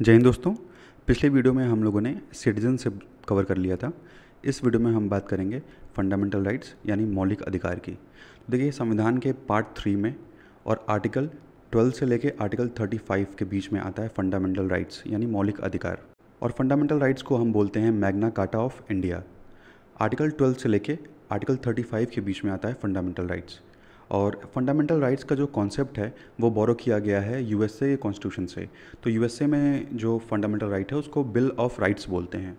जय हिंद दोस्तों पिछले वीडियो में हम लोगों ने सिटीजनशिप कवर कर लिया था इस वीडियो में हम बात करेंगे फंडामेंटल राइट्स यानी मौलिक अधिकार की तो देखिए संविधान के पार्ट थ्री में और आर्टिकल 12 से लेके आर्टिकल 35 के बीच में आता है फंडामेंटल राइट्स यानी मौलिक अधिकार और फंडामेंटल राइट्स को हम बोलते हैं मैग्ना काटा ऑफ इंडिया आर्टिकल ट्वेल्थ से लेके आर्टिकल फाइव के बीच में आता है फंडामेंटल राइट्स और फंडामेंटल राइट्स का जो कॉन्सेप्ट है वो बोरो किया गया है यूएसए कॉन्स्टिट्यूशन से तो यूएसए में जो फंडामेंटल राइट है उसको बिल ऑफ राइट्स बोलते हैं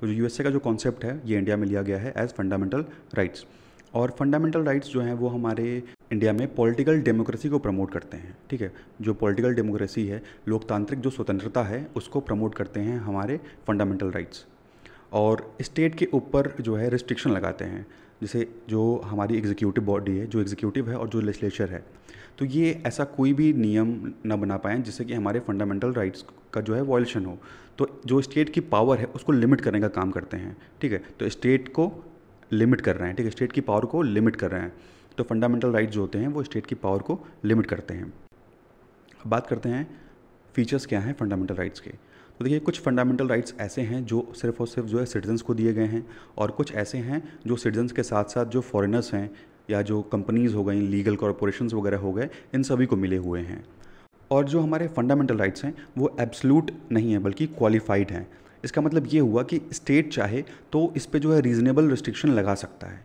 तो जो यूएसए का जो कॉन्सेप्ट है ये इंडिया में लिया गया है एज फंडामेंटल राइट्स और फंडामेंटल राइट्स जो हैं वो हमारे इंडिया में पॉलिटिकल डेमोक्रेसी को प्रमोट करते हैं ठीक है जो पॉलिटिकल डेमोक्रेसी है लोकतांत्रिक जो स्वतंत्रता है उसको प्रमोट करते हैं हमारे फंडामेंटल राइट्स और स्टेट के ऊपर जो है रिस्ट्रिक्शन लगाते हैं जिसे जो हमारी एग्जीक्यूटिव बॉडी है जो एग्जीक्यूटिव है और जो लेजिस्लेचर है तो ये ऐसा कोई भी नियम न बना पाएँ जिससे कि हमारे फंडामेंटल राइट्स का जो है वॉयलेशन हो तो जो स्टेट की पावर है उसको लिमिट करने का काम करते हैं ठीक है तो स्टेट को लिमिट कर रहे हैं ठीक है स्टेट की पावर को लिमिट कर रहे हैं तो फंडामेंटल राइट जो होते हैं वो स्टेट की पावर को लिमिट करते हैं बात करते हैं फीचर्स क्या हैं फंडामेंटल राइट्स के तो देखिए कुछ फंडामेंटल राइट्स ऐसे हैं जो सिर्फ और सिर्फ जो है सिटीजन्स को दिए गए हैं और कुछ ऐसे हैं जो सिटीजन्स के साथ साथ जो फॉरेनर्स हैं या जो कंपनीज़ हो गई लीगल कॉरपोरेशन वगैरह हो गए इन सभी को मिले हुए हैं और जो हमारे फंडामेंटल राइट्स हैं वो एब्सलूट नहीं है बल्कि क्वालिफाइड हैं इसका मतलब ये हुआ कि स्टेट चाहे तो इस पर जो है रीज़नेबल रिस्ट्रिक्शन लगा सकता है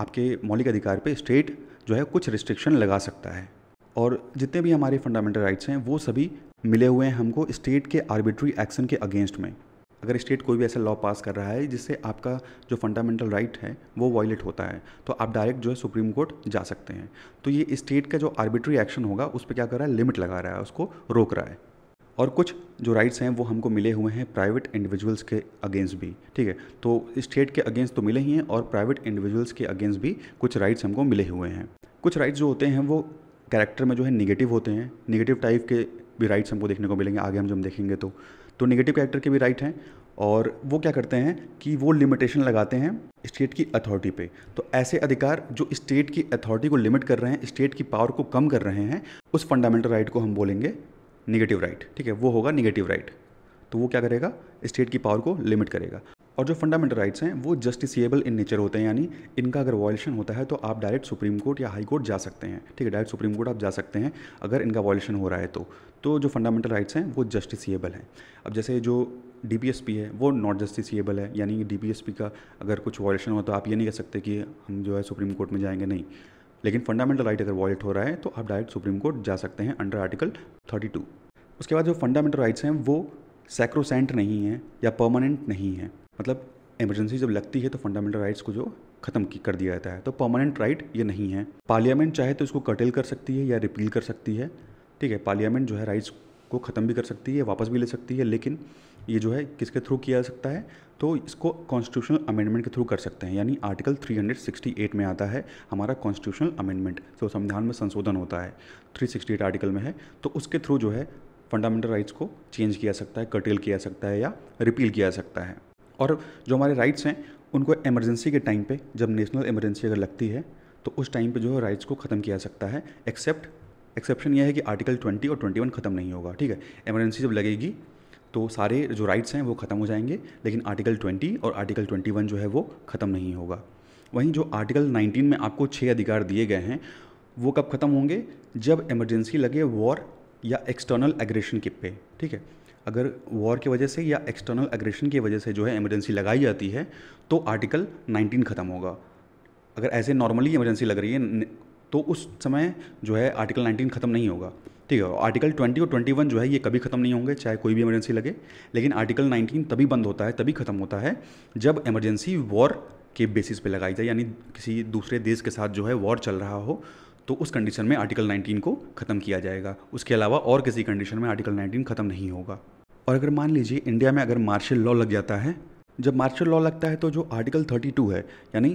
आपके मौलिक अधिकार पे स्टेट जो है कुछ रिस्ट्रिक्शन लगा सकता है और जितने भी हमारे फंडामेंटल राइट्स हैं वो सभी मिले हुए हैं हमको स्टेट के आर्बिट्री एक्शन के अगेंस्ट में अगर स्टेट कोई भी ऐसा लॉ पास कर रहा है जिससे आपका जो फंडामेंटल राइट है वो वॉयलेट होता है तो आप डायरेक्ट जो है सुप्रीम कोर्ट जा सकते हैं तो ये स्टेट का जो आर्बिट्री एक्शन होगा उस पर क्या कर रहा है लिमिट लगा रहा है उसको रोक रहा है और कुछ जो राइट्स हैं वो हमको मिले हुए हैं प्राइवेट इंडिविजुअल्स के अगेंस्ट भी ठीक है तो स्टेट के अगेंस्ट तो मिले ही हैं और प्राइवेट इंडिविजुअल्स के अगेंस्ट भी कुछ राइट्स हमको मिले हुए हैं कुछ राइट्स जो होते हैं वो कैरेक्टर में जो है निगेटिव होते हैं निगेटिव टाइप के भी राइट्स हमको देखने को मिलेंगे आगे हम जब देखेंगे तो तो निगेटिव कैरेक्टर के भी राइट हैं और वो क्या करते हैं कि वो लिमिटेशन लगाते हैं स्टेट की अथॉरिटी पे तो ऐसे अधिकार जो स्टेट की अथॉरिटी को लिमिट कर रहे हैं स्टेट की पावर को कम कर रहे हैं उस फंडामेंटल राइट को हम बोलेंगे निगेटिव राइट ठीक है वो होगा निगेटिव राइट तो वो क्या करेगा स्टेट की पावर को लिमिट करेगा और जो फंडामेंटल राइट्स हैं वो जस्टिसिएबल इन नेचर होते हैं यानी इनका अगर वॉयलेशन होता है तो आप डायरेक्ट सुप्रीम कोर्ट या हाई कोर्ट जा सकते हैं ठीक है डायरेक्ट सुप्रीम कोर्ट आप जा सकते हैं अगर इनका वॉयलेशन हो रहा है तो तो जो फंडामेंटल राइट्स हैं वो जस्टिसिएबल हैं अब जैसे जो डी है वो नॉट जस्टिसिएबल है यानी डी का अगर कुछ वॉयलेशन हो तो आप ये नहीं कह सकते कि हम जो है सुप्रीम कोर्ट में जाएंगे नहीं लेकिन फंडामेंटल राइट अगर वॉयलेट हो रहा है तो आप डायरेक्ट सुप्रीम कोर्ट जा सकते हैं अंडर आर्टिकल थर्टी उसके बाद जो फंडामेंटल राइट्स हैं वो सैक्रोसेंट नहीं है या परमानेंट नहीं है मतलब इमरजेंसी जब लगती है तो फंडामेंटल राइट्स को जो खत्म कर दिया जाता है तो परमानेंट राइट ये नहीं है पार्लियामेंट चाहे तो इसको कटेल कर सकती है या रिपील कर सकती है ठीक है पार्लियामेंट जो है राइट्स को ख़त्म भी कर सकती है वापस भी ले सकती है लेकिन ये जो है किसके थ्रू किया जा सकता है तो इसको कॉन्स्टिट्यूशनल अमेंडमेंट के थ्रू कर सकते हैं यानी आर्टिकल 368 में आता है हमारा कॉन्स्टिट्यूशनल अमेंडमेंट जो संविधान में संशोधन होता है 368 आर्टिकल में है तो उसके थ्रू जो है फंडामेंटल राइट्स को चेंज किया सकता है कटेल किया सकता है या रिपील किया सकता है और जो हमारे राइट्स हैं उनको इमरजेंसी के टाइम पे जब नेशनल इमरजेंसी अगर लगती है तो उस टाइम पे जो है राइट्स को ख़त्म किया सकता है एक्सेप्ट एक्सेप्शन यह है कि आर्टिकल 20 और 21 ख़त्म नहीं होगा ठीक है इमरजेंसी जब लगेगी तो सारे जो राइट्स हैं वो ख़त्म हो जाएंगे लेकिन आर्टिकल 20 और आर्टिकल 21 जो है वो ख़त्म नहीं होगा वहीं जो आर्टिकल 19 में आपको छः अधिकार दिए गए हैं वो कब ख़त्म होंगे जब इमरजेंसी लगे वॉर या एक्सटर्नल एग्रेशन के पे ठीक है अगर वॉर की वजह से या एक्सटर्नल एग्रेशन की वजह से जो है इमरजेंसी लगाई जाती है तो आर्टिकल 19 ख़त्म होगा अगर ऐसे नॉर्मली इमरजेंसी लग रही है तो उस समय जो है आर्टिकल 19 ख़त्म नहीं होगा ठीक है आर्टिकल 20 और 21 जो है ये कभी ख़त्म नहीं होंगे चाहे कोई भी इमरजेंसी लगे लेकिन आर्टिकल 19 तभी बंद होता है तभी ख़त्म होता है जब इमरजेंसी वॉर के बेसिस पे लगाई जाए यानी किसी दूसरे देश के साथ जो है वॉर चल रहा हो तो उस कंडीशन में आर्टिकल 19 को ख़त्म किया जाएगा उसके अलावा और किसी कंडीशन में आर्टिकल 19 ख़त्म नहीं होगा और अगर मान लीजिए इंडिया में अगर मार्शल लॉ लग जाता है जब मार्शल लॉ लगता है तो जो आर्टिकल 32 है यानी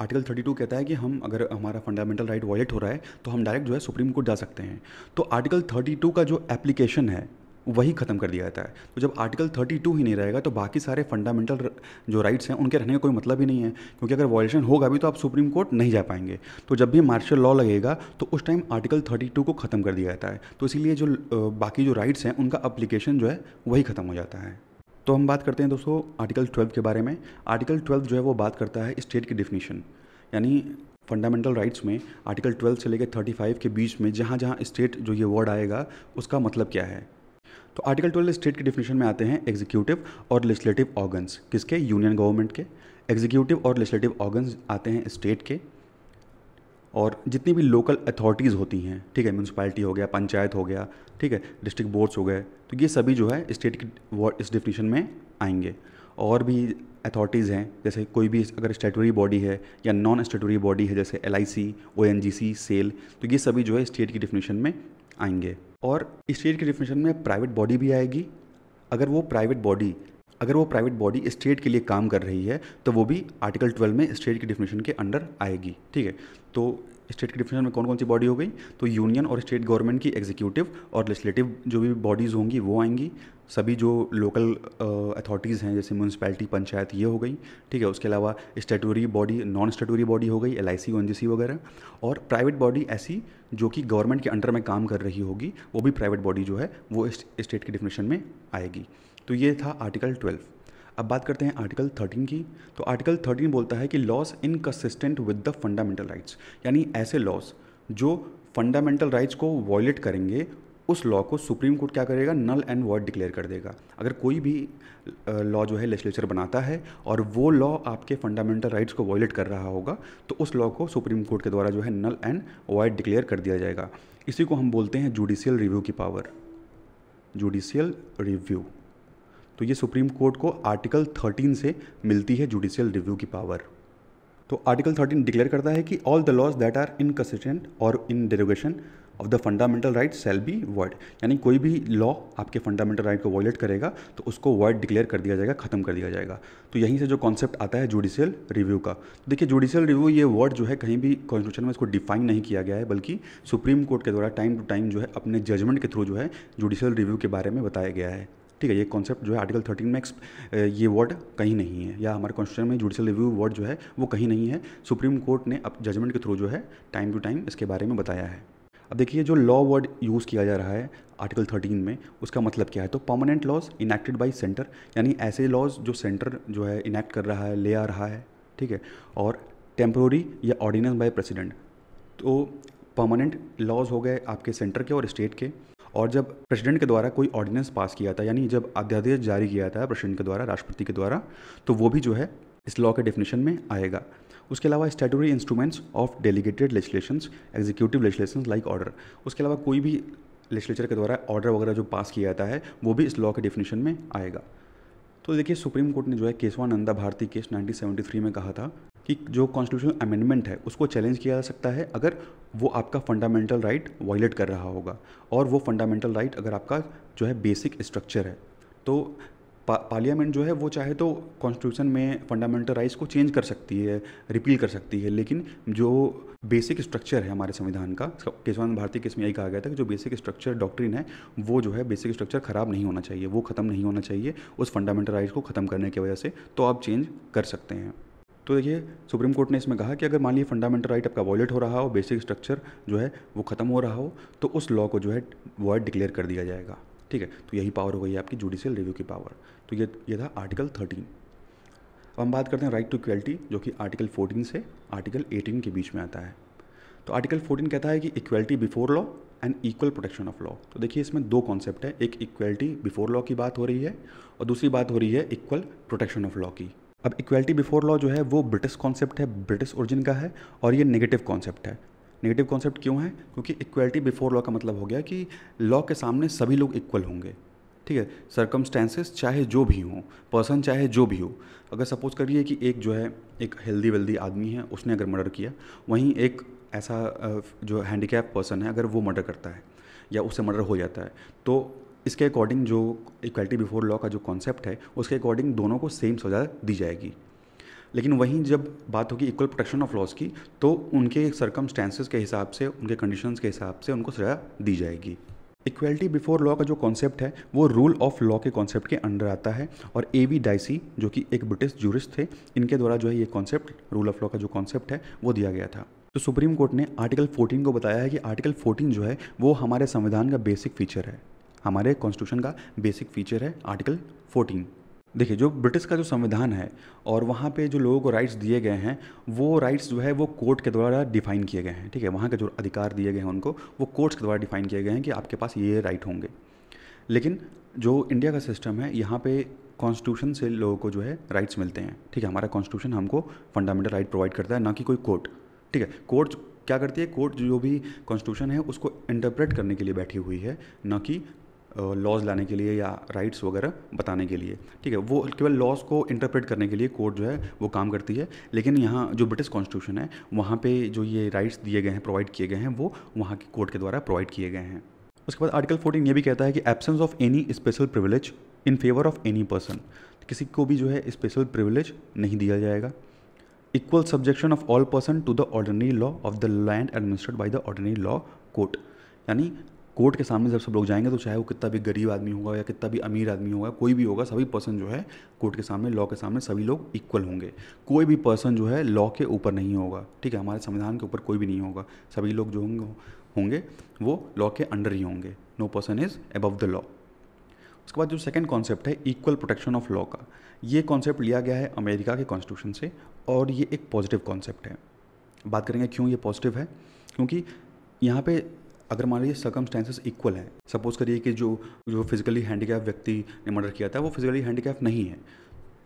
आर्टिकल 32 कहता है कि हम अगर हमारा फंडामेंटल राइट वायलेट हो रहा है तो हम डायरेक्ट जो है सुप्रीम कोर्ट जा सकते हैं तो आर्टिकल 32 का जो एप्लीकेशन है वही ख़त्म कर दिया जाता है तो जब आर्टिकल 32 ही नहीं रहेगा तो बाकी सारे फंडामेंटल जो राइट्स हैं उनके रहने का कोई मतलब ही नहीं है क्योंकि अगर वॉयलेशन होगा भी तो आप सुप्रीम कोर्ट नहीं जा पाएंगे तो जब भी मार्शल लॉ लगेगा तो उस टाइम आर्टिकल 32 को ख़त्म कर दिया जाता है तो इसीलिए जो बाकी जो राइट्स हैं उनका अप्लीकेशन जो है वही ख़त्म हो जाता है तो हम बात करते हैं दोस्तों आर्टिकल ट्वेल्व के बारे में आर्टिकल ट्वेल्व जो है वो बात करता है स्टेट की डिफिनीशन यानी फंडामेंटल राइट्स में आर्टिकल ट्वेल्व से लेकर थर्टी के बीच में जहाँ जहाँ स्टेट जो ये वर्ड आएगा उसका मतलब क्या है तो आर्टिकल ट्वेल्व स्टेट के डिफिनेशन में आते हैं एग्जीक्यूटिव और लेजिस्लेटिव ऑर्गन्स किसके यूनियन गवर्नमेंट के एग्जीक्यूटिव और लेजिस्लेटिव ऑर्गन्स आते हैं स्टेट के और जितनी भी लोकल अथॉरिटीज़ होती हैं ठीक है म्यूनसिपैलिटी हो गया पंचायत हो गया ठीक है डिस्ट्रिक्ट बोर्ड्स हो गए तो ये सभी जो है स्टेट की इस डिफिनीशन में आएंगे और भी अथॉरिटीज़ हैं जैसे कोई भी अगर स्टेटरी बॉडी है या नॉन स्टेटरी बॉडी है जैसे L I C O N G C SAIL तो ये सभी जो है स्टेट की डिफिनीशन में आएंगे और स्टेट के डिफिनेशन में प्राइवेट बॉडी भी आएगी अगर वो प्राइवेट बॉडी अगर वो प्राइवेट बॉडी स्टेट के लिए काम कर रही है तो वो भी आर्टिकल 12 में स्टेट की डिफिनेशन के अंडर आएगी ठीक है तो स्टेट की डिफिनेशन में कौन कौन सी बॉडी हो गई तो यूनियन और स्टेट गवर्नमेंट की एग्जीक्यूटिव और लेजिस्लेटिव जो भी बॉडीज़ होंगी वो आएंगी सभी जो लोकल अथॉरिटीज़ हैं जैसे म्यूनसिपैलिटी पंचायत ये हो गई ठीक है उसके अलावा statutory body non statutory body हो गई एल आई सी वगैरह और प्राइवेट बॉडी ऐसी जो कि गवर्नमेंट के अंडर में काम कर रही होगी वो भी प्राइवेट बॉडी जो है वो स्टेट की डिफिनेशन में आएगी तो ये था आर्टिकल ट्वेल्व अब बात करते हैं आर्टिकल थर्टीन की तो आर्टिकल थर्टीन बोलता है कि laws inconsistent with the fundamental rights यानी ऐसे लॉस जो फंडामेंटल राइट्स को वॉयलेट करेंगे उस लॉ को सुप्रीम कोर्ट क्या करेगा नल एंड वर्ड डिक्लेयर कर देगा अगर कोई भी लॉ जो है लेजिस्लेचर बनाता है और वो लॉ आपके फंडामेंटल राइट्स को वॉयलेट कर रहा होगा तो उस लॉ को सुप्रीम कोर्ट के द्वारा जो है नल एंड वर्ड डिक्लेयर कर दिया जाएगा इसी को हम बोलते हैं जुडिशियल रिव्यू की पावर जुडिशियल रिव्यू तो ये सुप्रीम कोर्ट को आर्टिकल 13 से मिलती है जुडिशियल रिव्यू की पावर तो आर्टिकल 13 डिक्लेयर करता है कि all the laws that are inconsistent और in derogation of the fundamental right shall be void यानी कोई भी लॉ आपके फंडामेंटल राइट को वॉयलेट करेगा तो उसको वर्ड डिक्लेयर कर दिया जाएगा खत्म कर दिया जाएगा तो यहीं से जो कॉन्सेप्ट आता है जुडिशियल रिव्यू का तो देखिए जुडिशियल रिव्यू ये वर्ड जो है कहीं भी कॉन्स्टिट्यूशन में इसको डिफाइन नहीं किया गया है बल्कि सुप्रीम कोर्ट के द्वारा टाइम टू टाइम जो है अपने जजमेंट के थ्रू जो है जुडिशियल रिव्यू के बारे में बताया गया है ठीक है ये कॉन्सेप्ट जो है आर्टिकल थर्टीन में ये वर्ड कहीं नहीं है या हमारे कॉन्स्टिट्यूशन में जुडिशियल रिव्यू वर्ड जो है वो कहीं नहीं है सुप्रीम कोर्ट ने अब जजमेंट के थ्रू जो है टाइम टू टाइम इसके बारे में बताया है अब देखिए जो लॉ वर्ड यूज़ किया जा रहा है आर्टिकल 13 में उसका मतलब क्या है तो permanent laws enacted by centre यानी ऐसे लॉज जो सेंटर जो है इनैक्ट कर रहा है ले आ रहा है ठीक है और टेम्प्रोरी या ऑर्डिनेंस बाय प्रेसिडेंट तो परमानेंट लॉज हो गए आपके सेंटर के और स्टेट के और जब प्रेसिडेंट के द्वारा कोई ऑर्डिनेंस पास किया था यानी जब अध्यादेश जारी किया था प्रेसिडेंट के द्वारा राष्ट्रपति के द्वारा तो वो भी जो है इस लॉ के डेफिनेशन में आएगा उसके अलावा statutory instruments of delegated legislation executive legislation like order उसके अलावा कोई भी लेजिस्लेचर के द्वारा ऑर्डर वगैरह जो पास किया जाता है वो भी इस लॉ के डिफिनेशन में आएगा तो देखिए सुप्रीम कोर्ट ने जो है केशवानंदा भारती केस 1973 में कहा था कि जो कॉन्स्टिट्यूशनल अमेंडमेंट है उसको चैलेंज किया जा सकता है अगर वो आपका फंडामेंटल राइट वायलेट कर रहा होगा और वो फंडामेंटल राइट अगर आपका जो है बेसिक स्ट्रक्चर है तो पा, पार्लियामेंट जो है वो चाहे तो कॉन्स्टिट्यूशन में फंडामेंटल राइट्स को चेंज कर सकती है रिपील कर सकती है लेकिन जो बेसिक स्ट्रक्चर है हमारे संविधान का केशवानंद भारती किस में यही कहा गया था कि जो बेसिक स्ट्रक्चर डॉक्ट्रिन है वो जो है बेसिक स्ट्रक्चर ख़राब नहीं होना चाहिए वो ख़त्म नहीं होना चाहिए उस फंडामेंटल राइट्स को ख़त्म करने की वजह से तो आप चेंज कर सकते हैं तो देखिए सुप्रीम कोर्ट ने इसमें कहा कि अगर मान लीजिए फंडामेंटल राइट आपका वॉलेट हो रहा हो बेसिक स्ट्रक्चर जो है वो ख़त्म हो रहा हो तो उस लॉ को जो है वॉयड डिक्लेयर कर दिया जाएगा ठीक है तो यही पावर हो गई आपकी जुडिशियल रिव्यू की पावर तो ये ये था आर्टिकल थर्टीन अब हम बात करते हैं राइट टू इक्वलिटी जो कि आर्टिकल फोर्टीन से आर्टिकल एटीन के बीच में आता है तो आर्टिकल फोर्टीन कहता है कि equality before law and equal protection of law तो देखिए इसमें दो कॉन्सेप्ट है एक इक्वलिटी बिफोर लॉ की बात हो रही है और दूसरी बात हो रही है इक्वल प्रोटेक्शन ऑफ लॉ की अब इक्वलिटी बिफोर लॉ जो है वो ब्रिटिश कॉन्सेप्ट है ब्रिटिश ओरिजिन का है और ये नेगेटिव कॉन्सेप्ट है नेगेटिव कॉन्सेप्ट क्यों है क्योंकि इक्वलिटी बिफोर लॉ का मतलब हो गया कि लॉ के सामने सभी लोग इक्वल होंगे ठीक है सर्कमस्टेंसेस चाहे जो भी हो पर्सन चाहे जो भी हो अगर सपोज करिए कि एक जो है एक हेल्दी वेल्दी आदमी है उसने अगर मर्डर किया वहीं एक ऐसा जो हैंडीकैप पर्सन है अगर वो मर्डर करता है या उससे मर्डर हो जाता है तो इसके अकॉर्डिंग जो इक्वलिटी बिफोर लॉ का जो कॉन्सेप्ट है उसके अकॉर्डिंग दोनों को सेम सज़ा दी जाएगी लेकिन वहीं जब बात होगी इक्वल प्रोटेक्शन ऑफ लॉज की तो उनके सरकमस्टेंसेज के हिसाब से उनके कंडीशंस के हिसाब से उनको सजा दी जाएगी इक्वलिटी बिफोर लॉ का जो कॉन्सेप्ट है वो रूल ऑफ लॉ के कॉन्सेप्ट के अंडर आता है और ए वी डाइसी जो कि एक ब्रिटिश जूरिस्ट थे इनके द्वारा जो है ये कॉन्सेप्ट रूल ऑफ लॉ का जो कॉन्सेप्ट है वो दिया गया था तो सुप्रीम कोर्ट ने आर्टिकल 14 को बताया है कि आर्टिकल 14 जो है वो हमारे संविधान का बेसिक फीचर है हमारे कॉन्स्टिट्यूशन का बेसिक फीचर है आर्टिकल 14 देखिए जो ब्रिटिश का जो संविधान है और वहाँ पे जो लोगों को राइट्स दिए गए हैं वो राइट्स जो है वो कोर्ट के द्वारा डिफाइन किए गए हैं ठीक है वहाँ के जो अधिकार दिए गए हैं उनको वो कोर्ट्स के द्वारा डिफाइन किए गए हैं कि आपके पास ये राइट होंगे लेकिन जो इंडिया का सिस्टम है यहाँ पे कॉन्स्टिट्यूशन से लोगों को जो है राइट्स मिलते हैं ठीक है हमारा कॉन्स्टिट्यूशन हमको फंडामेंटल राइट प्रोवाइड करता है ना कि कोई कोर्ट ठीक है कोर्ट क्या करती है कोर्ट जो भी कॉन्स्टिट्यूशन है उसको इंटरप्रेट करने के लिए बैठी हुई है ना कि लॉज लाने के लिए या राइट्स वगैरह बताने के लिए ठीक है वो केवल लॉज को इंटरप्रेट करने के लिए कोर्ट जो है वो काम करती है लेकिन यहाँ जो ब्रिटिश कॉन्स्टिट्यूशन है वहाँ पे जो ये राइट्स दिए गए हैं प्रोवाइड किए गए हैं वो वहाँ के कोर्ट के द्वारा प्रोवाइड किए गए हैं उसके बाद आर्टिकल फोर्टीन ये भी कहता है कि absence of any special privilege in favour of any person किसी को भी जो है स्पेशल प्रिविलेज नहीं दिया जाएगा equal subjection of all person to the ordinary law of the land administered by the ordinary law court यानी कोर्ट के सामने जब सब लोग जाएंगे तो चाहे वो कितना भी गरीब आदमी होगा या कितना भी अमीर आदमी होगा कोई भी होगा सभी पर्सन जो है कोर्ट के सामने लॉ के सामने सभी लोग इक्वल होंगे कोई भी पर्सन जो है लॉ के ऊपर नहीं होगा ठीक है हमारे संविधान के ऊपर कोई भी नहीं होगा सभी लोग जो होंगे होंगे वो लॉ के अंडर ही होंगे no person is above the law उसके बाद जो सेकेंड कॉन्सेप्ट है इक्वल प्रोटेक्शन ऑफ लॉ का ये कॉन्सेप्ट लिया गया है अमेरिका के कॉन्स्टिट्यूशन से और ये एक पॉजिटिव कॉन्सेप्ट है बात करेंगे क्यों ये पॉजिटिव है क्योंकि यहाँ पे अगर मान लीजिए सर्कमस्टेंसेज इक्वल हैं सपोज करिए कि जो जो फिजिकली हैंडीकैप व्यक्ति ने मर्डर किया था वो फिजिकली हैंडीकैप नहीं है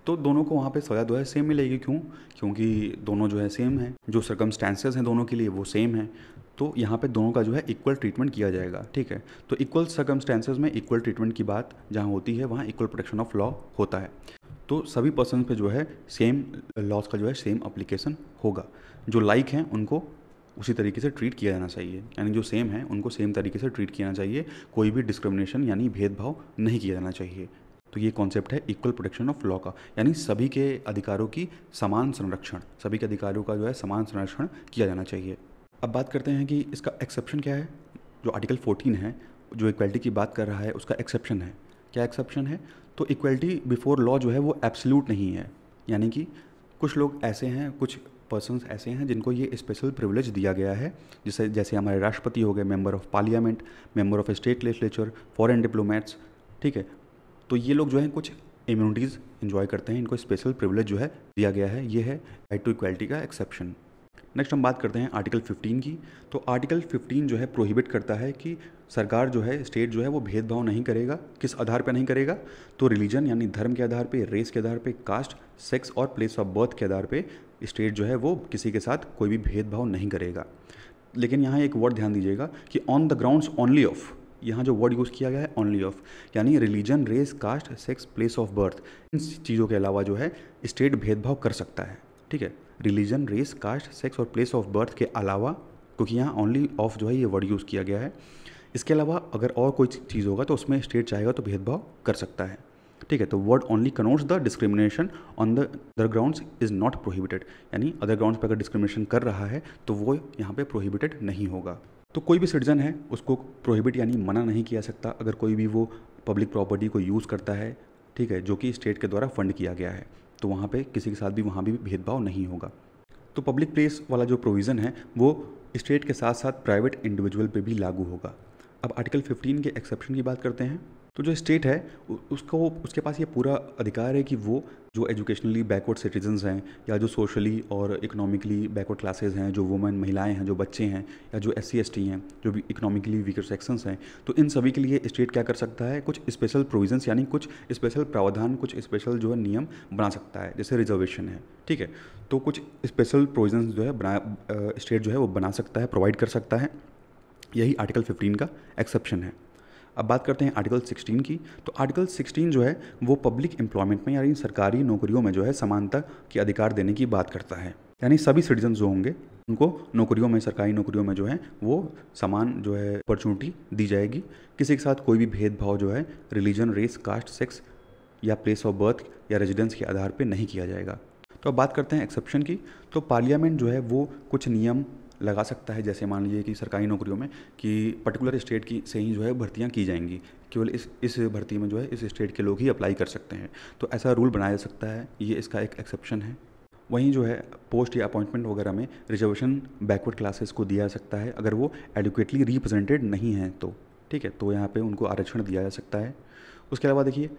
तो दोनों को वहाँ पे सज़ा दो है सेम मिलेगी क्यों क्योंकि दोनों जो है सेम हैं जो सर्कमस्टेंसेज हैं दोनों के लिए वो सेम है तो यहाँ पे दोनों का जो है इक्वल ट्रीटमेंट किया जाएगा ठीक है तो इक्वल सर्कमस्टेंसेज में इक्वल ट्रीटमेंट की बात जहाँ होती है वहाँ इक्वल प्रोटेक्शन ऑफ लॉ होता है तो सभी पर्सन पे जो है सेम लॉज का जो है सेम अप्लीकेशन होगा जो लाइक हैं उनको उसी तरीके से ट्रीट किया जाना चाहिए यानी जो सेम है उनको सेम तरीके से ट्रीट किया जाना चाहिए कोई भी डिस्क्रिमिनेशन यानी भेदभाव नहीं किया जाना चाहिए तो ये कॉन्सेप्ट है इक्वल प्रोटेक्शन ऑफ लॉ का यानी सभी के अधिकारों की समान संरक्षण सभी के अधिकारों का जो है समान संरक्षण किया जाना चाहिए अब बात करते हैं कि इसका एक्सेप्शन क्या है जो आर्टिकल 14 है जो इक्वलिटी की बात कर रहा है उसका एक्सेप्शन है क्या एक्सेप्शन है तो इक्वलिटी बिफोर लॉ जो है वो एब्सोल्यूट नहीं है यानी कि कुछ लोग ऐसे हैं कुछ पर्सनस ऐसे हैं जिनको ये स्पेशल प्रिविलेज दिया गया है जैसे जैसे हमारे राष्ट्रपति हो गए member of parliament member of state legislature foreign diplomats ठीक है तो ये लोग जो हैं कुछ इम्यूनिटीज़ इन्जॉय करते हैं इनको स्पेशल प्रिविलेज जो है दिया गया है ये है राइट टू इक्वालिटी का एक्सेप्शन नेक्स्ट हम बात करते हैं आर्टिकल 15 की तो आर्टिकल 15 जो है प्रोहिबिट करता है कि सरकार जो है स्टेट जो है वो भेदभाव नहीं करेगा किस आधार पर नहीं करेगा तो रिलीजन यानी धर्म के आधार पे रेस के आधार पे कास्ट सेक्स और प्लेस ऑफ बर्थ के आधार पे स्टेट जो है वो किसी के साथ कोई भी भेदभाव नहीं करेगा लेकिन यहाँ एक वर्ड ध्यान दीजिएगा कि on the grounds only of यहाँ जो वर्ड यूज़ किया गया है ओनली ऑफ यानी religion race caste sex place of birth इन चीज़ों के अलावा जो है स्टेट भेदभाव कर सकता है ठीक है रिलीजन रेस कास्ट सेक्स और प्लेस ऑफ बर्थ के अलावा क्योंकि यहाँ ओनली ऑफ जो है ये वर्ड यूज़ किया गया है इसके अलावा अगर और कोई चीज़ होगा तो उसमें स्टेट चाहेगा तो भेदभाव कर सकता है ठीक है तो word only connotes the discrimination on the other grounds is not prohibited यानी अदर ग्राउंड्स पर अगर डिस्क्रिमिनेशन कर रहा है तो वो यहाँ पे प्रोहिबिटेड नहीं होगा तो कोई भी सिटीजन है उसको प्रोहिबिट यानी मना नहीं किया सकता अगर कोई भी वो पब्लिक प्रॉपर्टी को यूज़ करता है ठीक है जो कि स्टेट के द्वारा फंड किया गया है तो वहाँ पे किसी के साथ भी वहाँ भी भेदभाव नहीं होगा तो पब्लिक प्लेस वाला जो प्रोविज़न है वो स्टेट के साथ साथ प्राइवेट इंडिविजुअल पे भी लागू होगा अब आर्टिकल 15 के एक्सेप्शन की बात करते हैं तो जो स्टेट है उसको उसके पास ये पूरा अधिकार है कि वो जो एजुकेशनली बैकवर्ड सिटीजन्स हैं या जो सोशली और इकोनॉमिकली बैकवर्ड क्लासेस हैं जो वुमेन महिलाएं हैं जो बच्चे हैं या जो एस सी हैं जो भी इकोनॉमिकली वीकर सेक्शंस हैं तो इन सभी के लिए स्टेट क्या कर सकता है कुछ स्पेशल प्रोविजंस यानी कुछ स्पेशल प्रावधान कुछ स्पेशल जो है नियम बना सकता है जैसे रिजर्वेशन है ठीक है तो कुछ स्पेशल प्रोविजन्स जो है बना स्टेट जो है वो बना सकता है प्रोवाइड कर सकता है यही आर्टिकल फिफ्टीन का एक्सेप्शन है अब बात करते हैं आर्टिकल 16 की तो आर्टिकल 16 जो है वो पब्लिक एम्प्लॉयमेंट में यानी सरकारी नौकरियों में जो है समानता के अधिकार देने की बात करता है यानी सभी सिटीजन जो होंगे उनको नौकरियों में सरकारी नौकरियों में जो है वो समान जो है अपॉर्चुनिटी दी जाएगी किसी के साथ कोई भी भेदभाव जो है रिलीजन रेस कास्ट सेक्स या प्लेस ऑफ बर्थ या रेजिडेंस के आधार पर नहीं किया जाएगा तो अब बात करते हैं एक्सेप्शन की तो पार्लियामेंट जो है वो कुछ नियम लगा सकता है जैसे मान लीजिए कि सरकारी नौकरियों में कि पर्टिकुलर स्टेट की से ही जो है भर्तियाँ की जाएंगी केवल इस इस भर्ती में जो है इस स्टेट के लोग ही अप्लाई कर सकते हैं तो ऐसा रूल बनाया जा सकता है ये इसका एक एक्सेप्शन है वहीं जो है पोस्ट या अपॉइंटमेंट वगैरह में रिजर्वेशन बैकवर्ड क्लासेस को दिया जा सकता है अगर वो एडुकेटली रिप्रेजेंटेड नहीं हैं तो ठीक है तो यहाँ पे उनको आरक्षण दिया जा सकता है उसके अलावा देखिए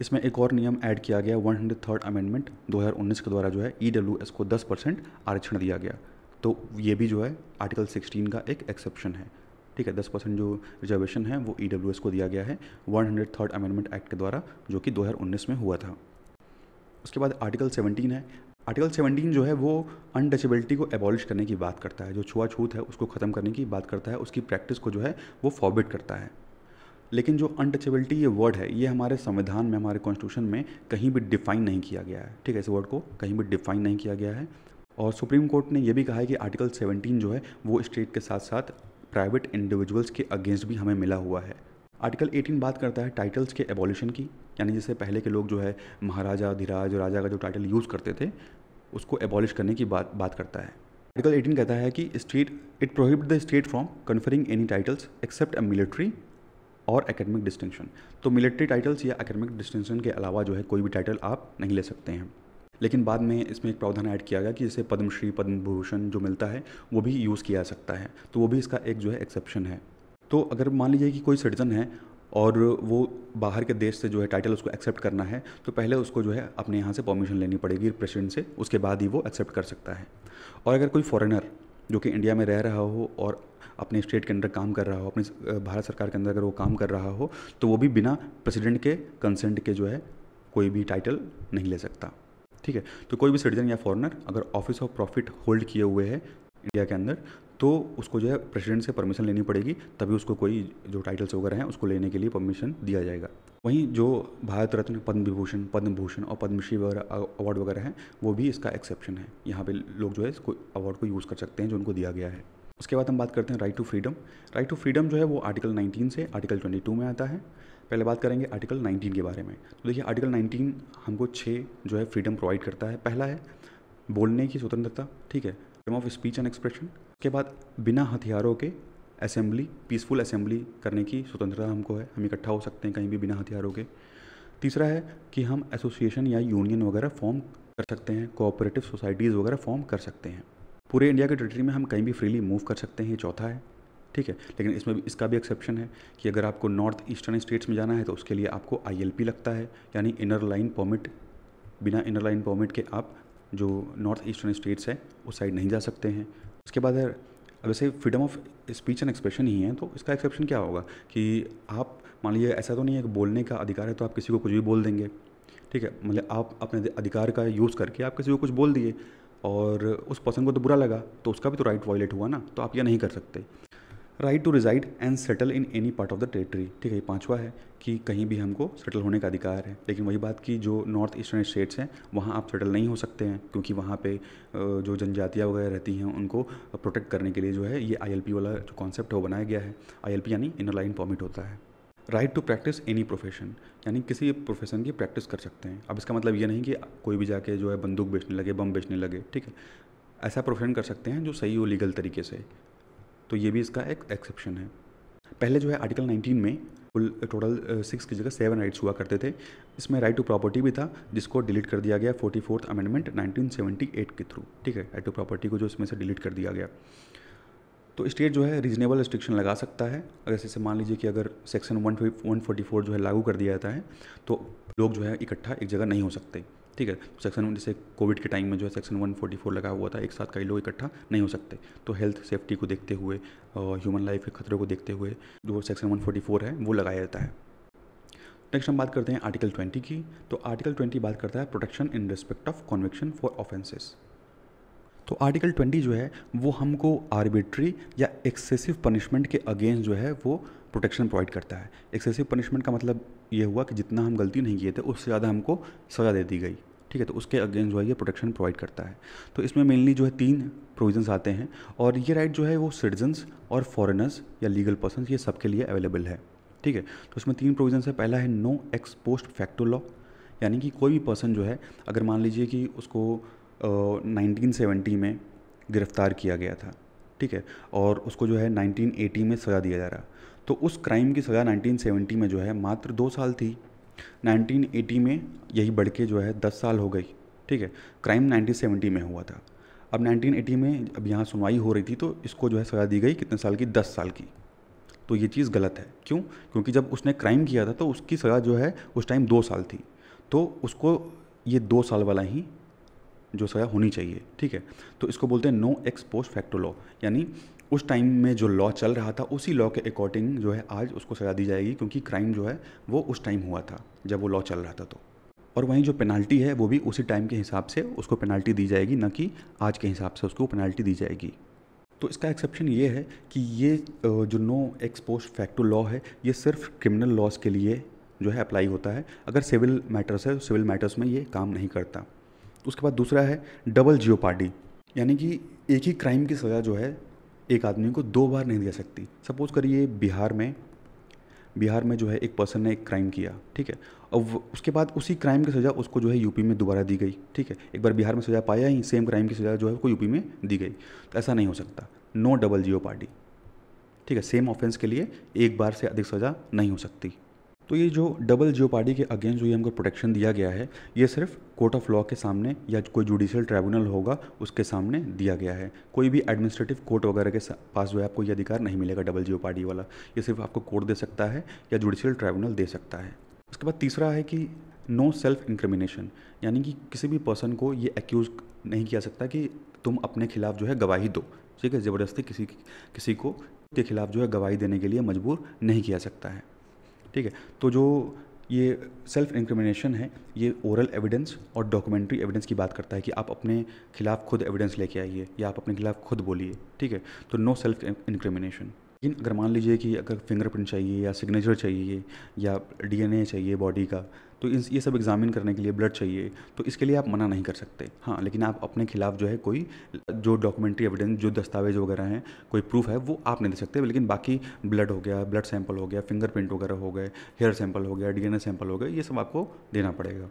इसमें एक और नियम ऐड किया गया वन हंड्रेड थर्ड अमेंडमेंट दो हज़ार उन्नीस के द्वारा जो है ई डब्ल्यू एस को दस परसेंट आरक्षण दिया गया तो ये भी जो है आर्टिकल 16 का एक एक्सेप्शन है ठीक है दस परसेंट जो रिजर्वेशन है वो ई e को दिया गया है one hundred third amendment act के द्वारा जो कि 2019 में हुआ था उसके बाद आर्टिकल 17 है आर्टिकल 17 जो है वो अनटचेबिलिटी को एबॉलिश करने की बात करता है जो छुआछूत है उसको ख़त्म करने की बात करता है उसकी प्रैक्टिस को जो है वो फॉरबिट करता है लेकिन जो अनटचेबिलिटी ये वर्ड है ये हमारे संविधान में हमारे कॉन्स्टिट्यूशन में कहीं भी डिफाइन नहीं किया गया है ठीक है इस वर्ड को कहीं भी डिफाइन नहीं किया गया है और सुप्रीम कोर्ट ने यह भी कहा है कि आर्टिकल 17 जो है वो स्टेट के साथ साथ प्राइवेट इंडिविजुअल्स के अगेंस्ट भी हमें मिला हुआ है आर्टिकल 18 बात करता है टाइटल्स के एबॉल्यूशन की यानी जैसे पहले के लोग जो है महाराजा धीराज राजा का जो टाइटल यूज़ करते थे उसको एबॉलिश करने की बात बात करता है आर्टिकल 18 कहता है कि state it prohibit the state from conferring any titles except a military और एकेडमिक डिस्टिंक्शन तो मिलिट्री टाइटल्स या एकेडमिक डिस्टिंक्शन के अलावा जो है कोई भी टाइटल आप नहीं ले सकते हैं लेकिन बाद में इसमें एक प्रावधान ऐड किया गया कि जैसे पद्मश्री पद्म भूषण जो मिलता है वो भी यूज़ किया जा सकता है तो वो भी इसका एक जो है एक्सेप्शन है तो अगर मान लीजिए कि कोई सिटीज़न है और वो बाहर के देश से जो है टाइटल उसको एक्सेप्ट करना है तो पहले उसको जो है अपने यहाँ से परमिशन लेनी पड़ेगी प्रेसिडेंट से उसके बाद ही वो एक्सेप्ट कर सकता है और अगर कोई फॉरेनर जो कि इंडिया में रह रहा हो और अपने स्टेट के अंदर काम कर रहा हो अपने भारत सरकार के अंदर अगर वो काम कर रहा हो तो वो भी बिना प्रेसिडेंट के कंसेंट के जो है कोई भी टाइटल नहीं ले सकता ठीक है तो कोई भी सिटीजन या फॉरनर अगर ऑफिस ऑफ प्रॉफिट होल्ड किए हुए है इंडिया के अंदर तो उसको जो है प्रेसिडेंट से परमिशन लेनी पड़ेगी तभी उसको कोई जो टाइटल्स वगैरह हैं उसको लेने के लिए परमिशन दिया जाएगा वहीं जो भारत रत्न पद्म विभूषण पद्म भूषण और पद्मश्री वगैरह अवार्ड वगैरह हैं वो भी इसका एक्सेप्शन है यहाँ पे लोग जो है इसको अवार्ड को यूज़ कर सकते हैं जो उनको दिया गया है उसके बाद हम बात करते हैं right to freedom right to freedom जो है वो आर्टिकल 19 से आर्टिकल 22 में आता है पहले बात करेंगे आर्टिकल 19 के बारे में तो देखिए आर्टिकल 19 हमको छः जो है फ्रीडम प्रोवाइड करता है पहला है बोलने की स्वतंत्रता ठीक है freedom of speech and expression उसके बाद बिना हथियारों के असेंबली पीसफुल असेंबली करने की स्वतंत्रता हमको है हम इकट्ठा हो सकते हैं कहीं भी बिना हथियारों के तीसरा है कि हम एसोसिएशन या यूनियन वगैरह फॉर्म कर सकते हैं कोऑपरेटिव सोसाइटीज़ वगैरह फॉर्म कर सकते हैं पूरे इंडिया के टेरिटरी में हम कहीं भी फ्रीली मूव कर सकते हैं चौथा है ठीक है लेकिन इसमें भी इसका भी एक्सेप्शन है कि अगर आपको नॉर्थ ईस्टर्न स्टेट्स में जाना है तो उसके लिए आपको आई लगता है यानी इनर लाइन परमिट बिना इनर लाइन परमिट के आप जो नॉर्थ ईस्टर्न स्टेट्स है उस साइड नहीं जा सकते हैं उसके बाद है वैसे freedom of speech and expression ही है तो इसका एक्सेप्शन क्या होगा कि आप मान लीजिए ऐसा तो नहीं है कि बोलने का अधिकार है तो आप किसी को कुछ भी बोल देंगे ठीक है मतलब आप अपने अधिकार का यूज़ करके आप किसी को कुछ बोल दिए और उस पर्सन को तो बुरा लगा तो उसका भी तो राइट वॉयलेट हुआ ना तो आप यह नहीं कर सकते right to reside and settle in any part of the territory ठीक है ये पांचवा है कि कहीं भी हमको सेटल होने का अधिकार है लेकिन वही बात कि जो नॉर्थ ईस्टर्न स्टेट्स हैं वहाँ आप सेटल नहीं हो सकते हैं क्योंकि वहाँ पे जो जनजातियाँ वगैरह रहती हैं उनको प्रोटेक्ट करने के लिए जो है ये आई वाला जो कॉन्सेप्ट है वो बनाया गया है आई यानी इनर लाइन परमिट होता है right to practise any profession यानी किसी प्रोफेशन की प्रैक्टिस कर सकते हैं अब इसका मतलब ये नहीं कि कोई भी जाके जो है बंदूक बेचने लगे बम बेचने लगे ठीक है ऐसा प्रोफेशन कर सकते हैं जो सही हो लीगल तरीके से तो ये भी इसका एक एक्सेप्शन है पहले जो है आर्टिकल 19 में कुल टोटल सिक्स की जगह सेवन राइट्स हुआ करते थे इसमें राइट टू प्रॉपर्टी भी था जिसको डिलीट कर दिया गया फोर्टी फोर्थ अमेंडमेंट नाइनटीन के थ्रू ठीक है राइट टू प्रॉपर्टी को जो इसमें से डिलीट कर दिया गया तो स्टेट जो है रीजनेबल रिस्ट्रिक्शन लगा सकता है अगर जैसे मान लीजिए कि अगर सेक्शन वन फोर्टी फोर जो है लागू कर दिया जाता है तो लोग जो है इकट्ठा एक जगह नहीं हो सकते ठीक है सेक्शन जैसे कोविड के टाइम में जो है सेक्शन 144 लगा हुआ था एक साथ कई लोग इकट्ठा नहीं हो सकते तो हेल्थ सेफ्टी को देखते हुए ह्यूमन लाइफ के खतरे को देखते हुए जो सेक्शन 144 है वो लगाया जाता है नेक्स्ट हम बात करते हैं आर्टिकल 20 की तो आर्टिकल 20 बात करता है protection in respect of conviction for offences तो आर्टिकल 20 जो है वो हमको आर्बिट्री या एक्सेसिव पनिशमेंट के अगेंस्ट जो है वो प्रोटेक्शन प्रोवाइड करता है एक्सेसिव पनिशमेंट का मतलब ये हुआ कि जितना हम गलती नहीं किए थे उससे ज़्यादा हमको सज़ा दे दी गई ठीक है तो उसके अगेंस्ट जो है ये प्रोटेक्शन प्रोवाइड करता है तो इसमें मेनली जो है तीन प्रोविजंस आते हैं और ये राइट जो है वो सिटीजन्स और फॉरेनर्स या लीगल पर्सन ये सबके लिए अवेलेबल है ठीक है तो इसमें तीन प्रोविज़न है पहला है no ex post facto law यानी कि कोई भी पर्सन जो है अगर मान लीजिए कि उसको नाइनटीन सेवेंटी में गिरफ्तार किया गया था ठीक है और उसको जो है 1980 में सज़ा दिया जा रहा तो उस क्राइम की सज़ा 1970 में जो है मात्र दो साल थी 1980 में यही बढ़ के जो है दस साल हो गई ठीक है क्राइम 1970 में हुआ था अब 1980 में अब यहाँ सुनवाई हो रही थी तो इसको जो है सज़ा दी गई कितने साल की दस साल की तो ये चीज़ गलत है क्यों क्योंकि जब उसने क्राइम किया था तो उसकी सज़ा जो है उस टाइम दो साल थी तो उसको ये दो साल वाला ही जो सज़ा होनी चाहिए ठीक है तो इसको बोलते हैं no ex post facto law facto law यानी उस टाइम में जो लॉ चल रहा था उसी लॉ के अकॉर्डिंग जो है आज उसको सज़ा दी जाएगी क्योंकि क्राइम जो है वो उस टाइम हुआ था जब वो लॉ चल रहा था तो और वहीं जो पेनल्टी है वो भी उसी टाइम के हिसाब से उसको पेनल्टी दी जाएगी ना कि आज के हिसाब से उसको पेनल्टी दी जाएगी तो इसका एक्सेप्शन ये है कि ये जो नो एक्सपोज फैक्टो लॉ है ये सिर्फ क्रिमिनल लॉज के लिए जो है अप्लाई होता है अगर सिविल मैटर्स है सिविल मैटर्स में ये काम नहीं करता उसके बाद दूसरा है डबल जियो पार्टी यानी कि एक ही क्राइम की सज़ा जो है एक आदमी को दो बार नहीं दे सकती सपोज़ करिए बिहार में बिहार में जो है एक पर्सन ने एक क्राइम किया ठीक है और उसके बाद उसी क्राइम की सज़ा उसको जो है यूपी में दोबारा दी गई ठीक है एक बार बिहार में सज़ा पाया ही सेम क्राइम की सज़ा जो है उसको यूपी में दी गई तो ऐसा नहीं हो सकता नो डबल जियो पार्टी ठीक है सेम ऑफेंस के लिए एक बार से अधिक सज़ा नहीं हो सकती तो ये जो डबल जियो पार्टी के अगेंस्ट जो ये हमको प्रोटेक्शन दिया गया है ये सिर्फ कोर्ट ऑफ लॉ के सामने या कोई जुडिशियल ट्राइब्यूनल होगा उसके सामने दिया गया है कोई भी एडमिनिस्ट्रेटिव कोर्ट वगैरह के पास जो है आपको ये अधिकार नहीं मिलेगा डबल जियो पार्टी वाला ये सिर्फ आपको कोर्ट दे सकता है या जुडिशियल ट्राइब्यूनल दे सकता है उसके बाद तीसरा है कि नो सेल्फ इंक्रिमिनेशन यानी कि किसी भी पर्सन को ये एक्यूज़ नहीं किया सकता कि तुम अपने खिलाफ जो है गवाही दो ठीक है ज़बरदस्ती किसी किसी को के खिलाफ जो है गवाही देने के लिए मजबूर नहीं किया सकता है ठीक है तो जो ये सेल्फ इंक्रिमिनेशन है ये ओरल एविडेंस और डॉक्यूमेंट्री एविडेंस की बात करता है कि आप अपने खिलाफ़ खुद एविडेंस लेके आइए या आप अपने खिलाफ़ खुद बोलिए ठीक है तो नो सेल्फ इंक्रिमिनेशन लेकिन अगर मान लीजिए कि अगर फिंगरप्रिंट चाहिए या सिग्नेचर चाहिए या डीएनए चाहिए बॉडी का तो इस ये सब एग्जामिन करने के लिए ब्लड चाहिए तो इसके लिए आप मना नहीं कर सकते हाँ लेकिन आप अपने खिलाफ जो है कोई जो डॉक्यूमेंट्री एविडेंस जो दस्तावेज वगैरह हैं कोई प्रूफ है वो आप नहीं दे सकते लेकिन बाकी ब्लड हो गया ब्लड सैंपल हो गया फिंगरप्रिंट वगैरह हो गए हेयर सैंपल हो गया डीएनए सैंपल हो गया ये सब आपको देना पड़ेगा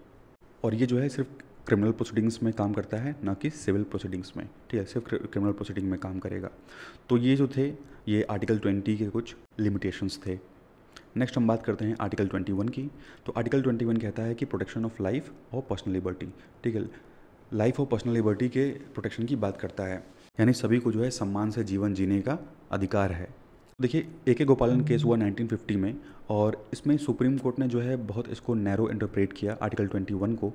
और ये जो है सिर्फ क्रिमिनल प्रोसीडिंग्स में काम करता है ना कि सिविल प्रोसीडिंग्स में ठीक है सिर्फ क्रिमिनल प्रोसीडिंग में काम करेगा तो ये जो थे ये आर्टिकल 20 के कुछ लिमिटेशंस थे नेक्स्ट हम बात करते हैं आर्टिकल 21 की तो आर्टिकल 21 कहता है कि प्रोटेक्शन ऑफ लाइफ और पर्सनल लिबर्टी ठीक है लाइफ और पर्सनल लिबर्टी के प्रोटेक्शन की बात करता है यानी सभी को जो है सम्मान से जीवन जीने का अधिकार है देखिए ए के गोपालन केस हुआ 1950 में और इसमें सुप्रीम कोर्ट ने जो है बहुत इसको नैरो इंटरप्रेट किया आर्टिकल 21 को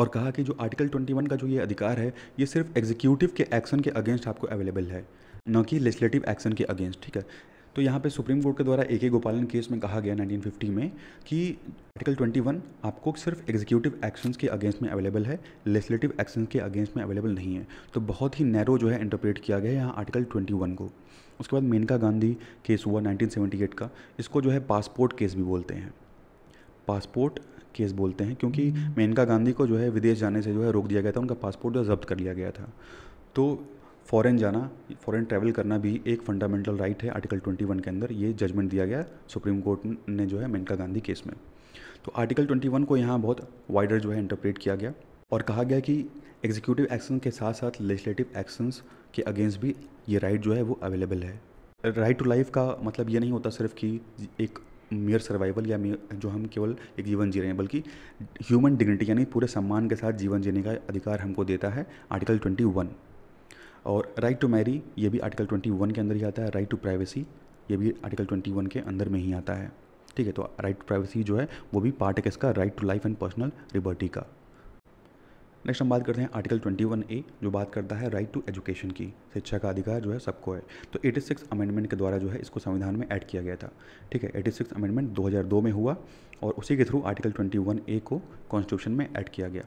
और कहा कि जो आर्टिकल 21 का जो ये अधिकार है ये सिर्फ एग्जीक्यूटिव के एक्शन के अगेंस्ट आपको अवेलेबल है न कि लेजिस्लेटिव एक्शन के अगेंस्ट ठीक है तो यहाँ पे सुप्रीम कोर्ट के द्वारा ए के गोपालन केस में कहा गया 1950 में कि आर्टिकल 21 आपको सिर्फ एग्जीक्यूटिव एक्शंस के अगेंस्ट में अवेलेबल है लेजिस्लेटिव एक्शंस के अगेंस्ट में अवेलेबल नहीं है तो बहुत ही नैरो जो है इंटरप्रेट किया गया है यहाँ आर्टिकल 21 को उसके बाद मेनका गांधी केस हुआ नाइनटीन का इसको जो है पासपोर्ट केस भी बोलते हैं पासपोर्ट केस बोलते हैं क्योंकि मेनका गांधी को जो है विदेश जाने से जो है रोक दिया गया था उनका पासपोर्ट जो जब्त कर लिया गया था तो फॉरेन जाना फॉरेन ट्रैवल करना भी एक फंडामेंटल राइट है आर्टिकल 21 के अंदर ये जजमेंट दिया गया सुप्रीम कोर्ट ने जो है मेनका गांधी केस में तो आर्टिकल 21 को यहाँ बहुत वाइडर जो है इंटरप्रेट किया गया और कहा गया कि एग्जीक्यूटिव एक्शन के साथ साथ लेजिस्लेटिव एक्शंस के अगेंस्ट भी ये राइट जो है वो अवेलेबल है राइट टू लाइफ का मतलब ये नहीं होता सिर्फ कि एक मेयर सर्वाइवल या जो हम केवल एक जीवन जी रहे हैं बल्कि ह्यूमन डिग्निटी यानी पूरे सम्मान के साथ जीवन जीने का अधिकार हमको देता है आर्टिकल 21 और राइट टू मैरी ये भी आर्टिकल 21 के अंदर ही आता है राइट टू प्राइवेसी ये भी आर्टिकल 21 के अंदर में ही आता है ठीक है तो राइट टू प्राइवेसी जो है वो भी पार्ट है किसका right to life and personal liberty का नेक्स्ट हम बात करते हैं आर्टिकल 21 ए जो बात करता है राइट टू एजुकेशन की शिक्षा का अधिकार जो है सबको है तो 86 अमेंडमेंट के द्वारा जो है इसको संविधान में ऐड किया गया था ठीक है 86 अमेंडमेंट 2002 में हुआ और उसी के थ्रू आर्टिकल 21 ए को कॉन्स्टिट्यूशन में ऐड किया गया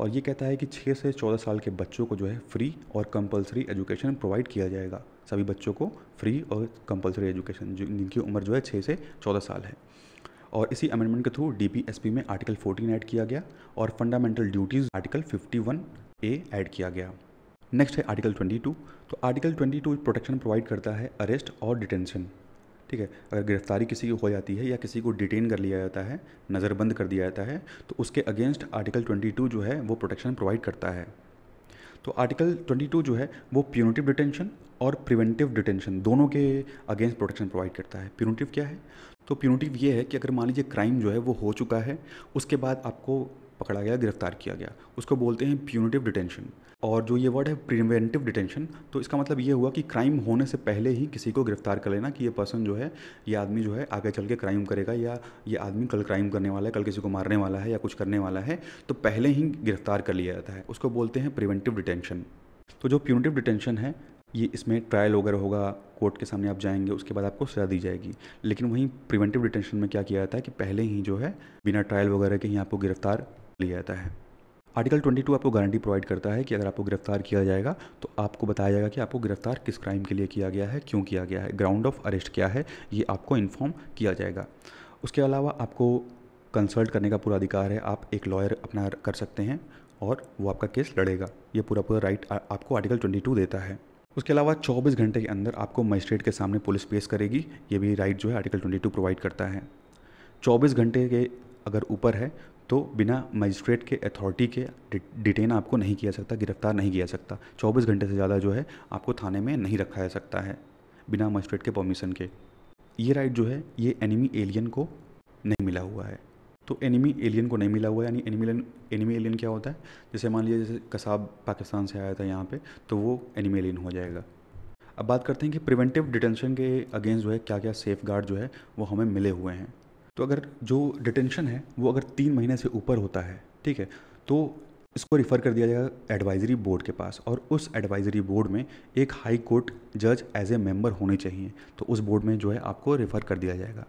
और ये कहता है कि छः से चौदह साल के बच्चों को जो है फ्री और कंपलसरी एजुकेशन प्रोवाइड किया जाएगा सभी बच्चों को फ्री और कंपलसरी एजुकेशन जिनकी उम्र जो है छः से चौदह साल है और इसी अमेंडमेंट के थ्रू डीपीएसपी में आर्टिकल 14 ऐड किया गया और fundamental duties article 51 A add किया गया नेक्स्ट है आर्टिकल 22 तो आर्टिकल 22 प्रोटेक्शन प्रोवाइड करता है अरेस्ट और डिटेंशन ठीक है अगर गिरफ्तारी किसी की हो जाती है या किसी को डिटेन कर लिया जाता है नज़रबंद कर दिया जाता है तो उसके अगेंस्ट आर्टिकल 22 जो है वो प्रोटेक्शन प्रोवाइड करता है तो आर्टिकल 22 जो है वो प्यूनिटिव डिटेंशन और प्रिवेंटिव डिटेंशन दोनों के अगेंस्ट प्रोटेक्शन प्रोवाइड करता है प्यूनिटिव क्या है तो प्यूनिटिव ये है कि अगर मान लीजिए क्राइम जो है वो हो चुका है उसके बाद आपको पकड़ा गया गिरफ्तार किया गया उसको बोलते हैं प्यूनिटिव डिटेंशन और जो ये वर्ड है प्रिवेंटिव डिटेंशन तो इसका मतलब ये हुआ कि क्राइम होने से पहले ही किसी को गिरफ्तार कर लेना कि ये पर्सन जो है ये आदमी जो है आगे चल के क्राइम करेगा या ये आदमी कल क्राइम करने वाला है कल किसी को मारने वाला है या कुछ करने वाला है तो पहले ही गिरफ्तार कर लिया जाता है उसको बोलते हैं प्रिवेंटिव डिटेंशन तो जो प्यूनिटिव डिटेंशन है ये इसमें ट्रायल वगैरह होगा कोर्ट के सामने आप जाएंगे उसके बाद आपको सजा दी जाएगी लेकिन वहीं प्रिवेंटिव डिटेंशन में क्या किया जाता है कि पहले ही जो है बिना ट्रायल वगैरह के ही आपको गिरफ्तार लिया जाता है आर्टिकल 22 आपको गारंटी प्रोवाइड करता है कि अगर आपको गिरफ्तार किया जाएगा तो आपको बताया जाएगा कि आपको गिरफ्तार किस क्राइम के लिए किया गया है क्यों किया गया है ग्राउंड ऑफ अरेस्ट क्या है ये आपको इन्फॉर्म किया जाएगा उसके अलावा आपको कंसल्ट करने का पूरा अधिकार है आप एक लॉयर अपना कर सकते हैं और वो आपका केस लड़ेगा ये पूरा पूरा राइट आपको आर्टिकल 22 देता है उसके अलावा 24 घंटे के अंदर आपको मजिस्ट्रेट के सामने पुलिस पेश करेगी ये भी राइट जो है आर्टिकल 22 प्रोवाइड करता है 24 घंटे के अगर ऊपर है तो बिना मजिस्ट्रेट के अथॉरिटी के डिटेन आपको नहीं किया सकता गिरफ्तार नहीं किया सकता चौबीस घंटे से ज़्यादा जो है आपको थाने में नहीं रखा जा सकता है बिना मजिस्ट्रेट के परमिशन के ये राइट जो है ये एनिमी एलियन को नहीं मिला हुआ है तो एनिमी एलियन को नहीं मिला हुआ है यानी एनिमी एनिमी एलियन क्या होता है जैसे मान लीजिए जैसे कसाब पाकिस्तान से आया था यहाँ पे तो वो एनिमी एलियन हो जाएगा अब बात करते हैं कि प्रिवेंटिव डिटेंशन के अगेंस्ट जो है क्या क्या सेफ गार्ड जो है वो हमें मिले हुए हैं तो अगर जो डिटेंशन है वो अगर तीन महीने से ऊपर होता है ठीक है तो इसको रिफ़र कर दिया जाएगा एडवाइजरी बोर्ड के पास और उस एडवाइजरी बोर्ड में एक हाई कोर्ट जज एज ए मेंबर होने चाहिए तो उस बोर्ड में जो है आपको रिफ़र कर दिया जाएगा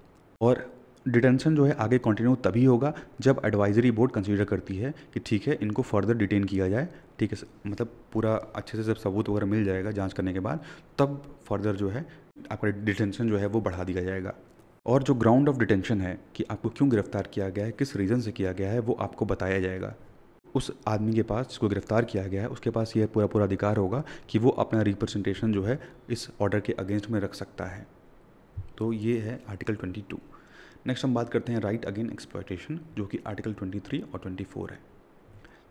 और डिटेंशन जो है आगे कंटिन्यू तभी होगा जब एडवाइजरी बोर्ड कंसीडर करती है कि ठीक है इनको फर्दर डिटेन किया जाए ठीक है मतलब पूरा अच्छे से सब सबूत वगैरह मिल जाएगा जांच करने के बाद तब फर्दर जो है आपका डिटेंशन जो है वो बढ़ा दिया जाएगा और जो ग्राउंड ऑफ डिटेंशन है कि आपको क्यों गिरफ़्तार किया गया है किस रीज़न से किया गया है वो आपको बताया जाएगा उस आदमी के पास जिसको गिरफ़्तार किया गया है उसके पास यह पूरा पूरा अधिकार होगा कि वो अपना रिप्रेजेंटेशन जो है इस ऑर्डर के अगेंस्ट में रख सकता है तो ये है आर्टिकल 22 नेक्स्ट हम बात करते हैं राइट अगेन एक्सप्लॉयटेशन जो कि आर्टिकल 23 और 24 है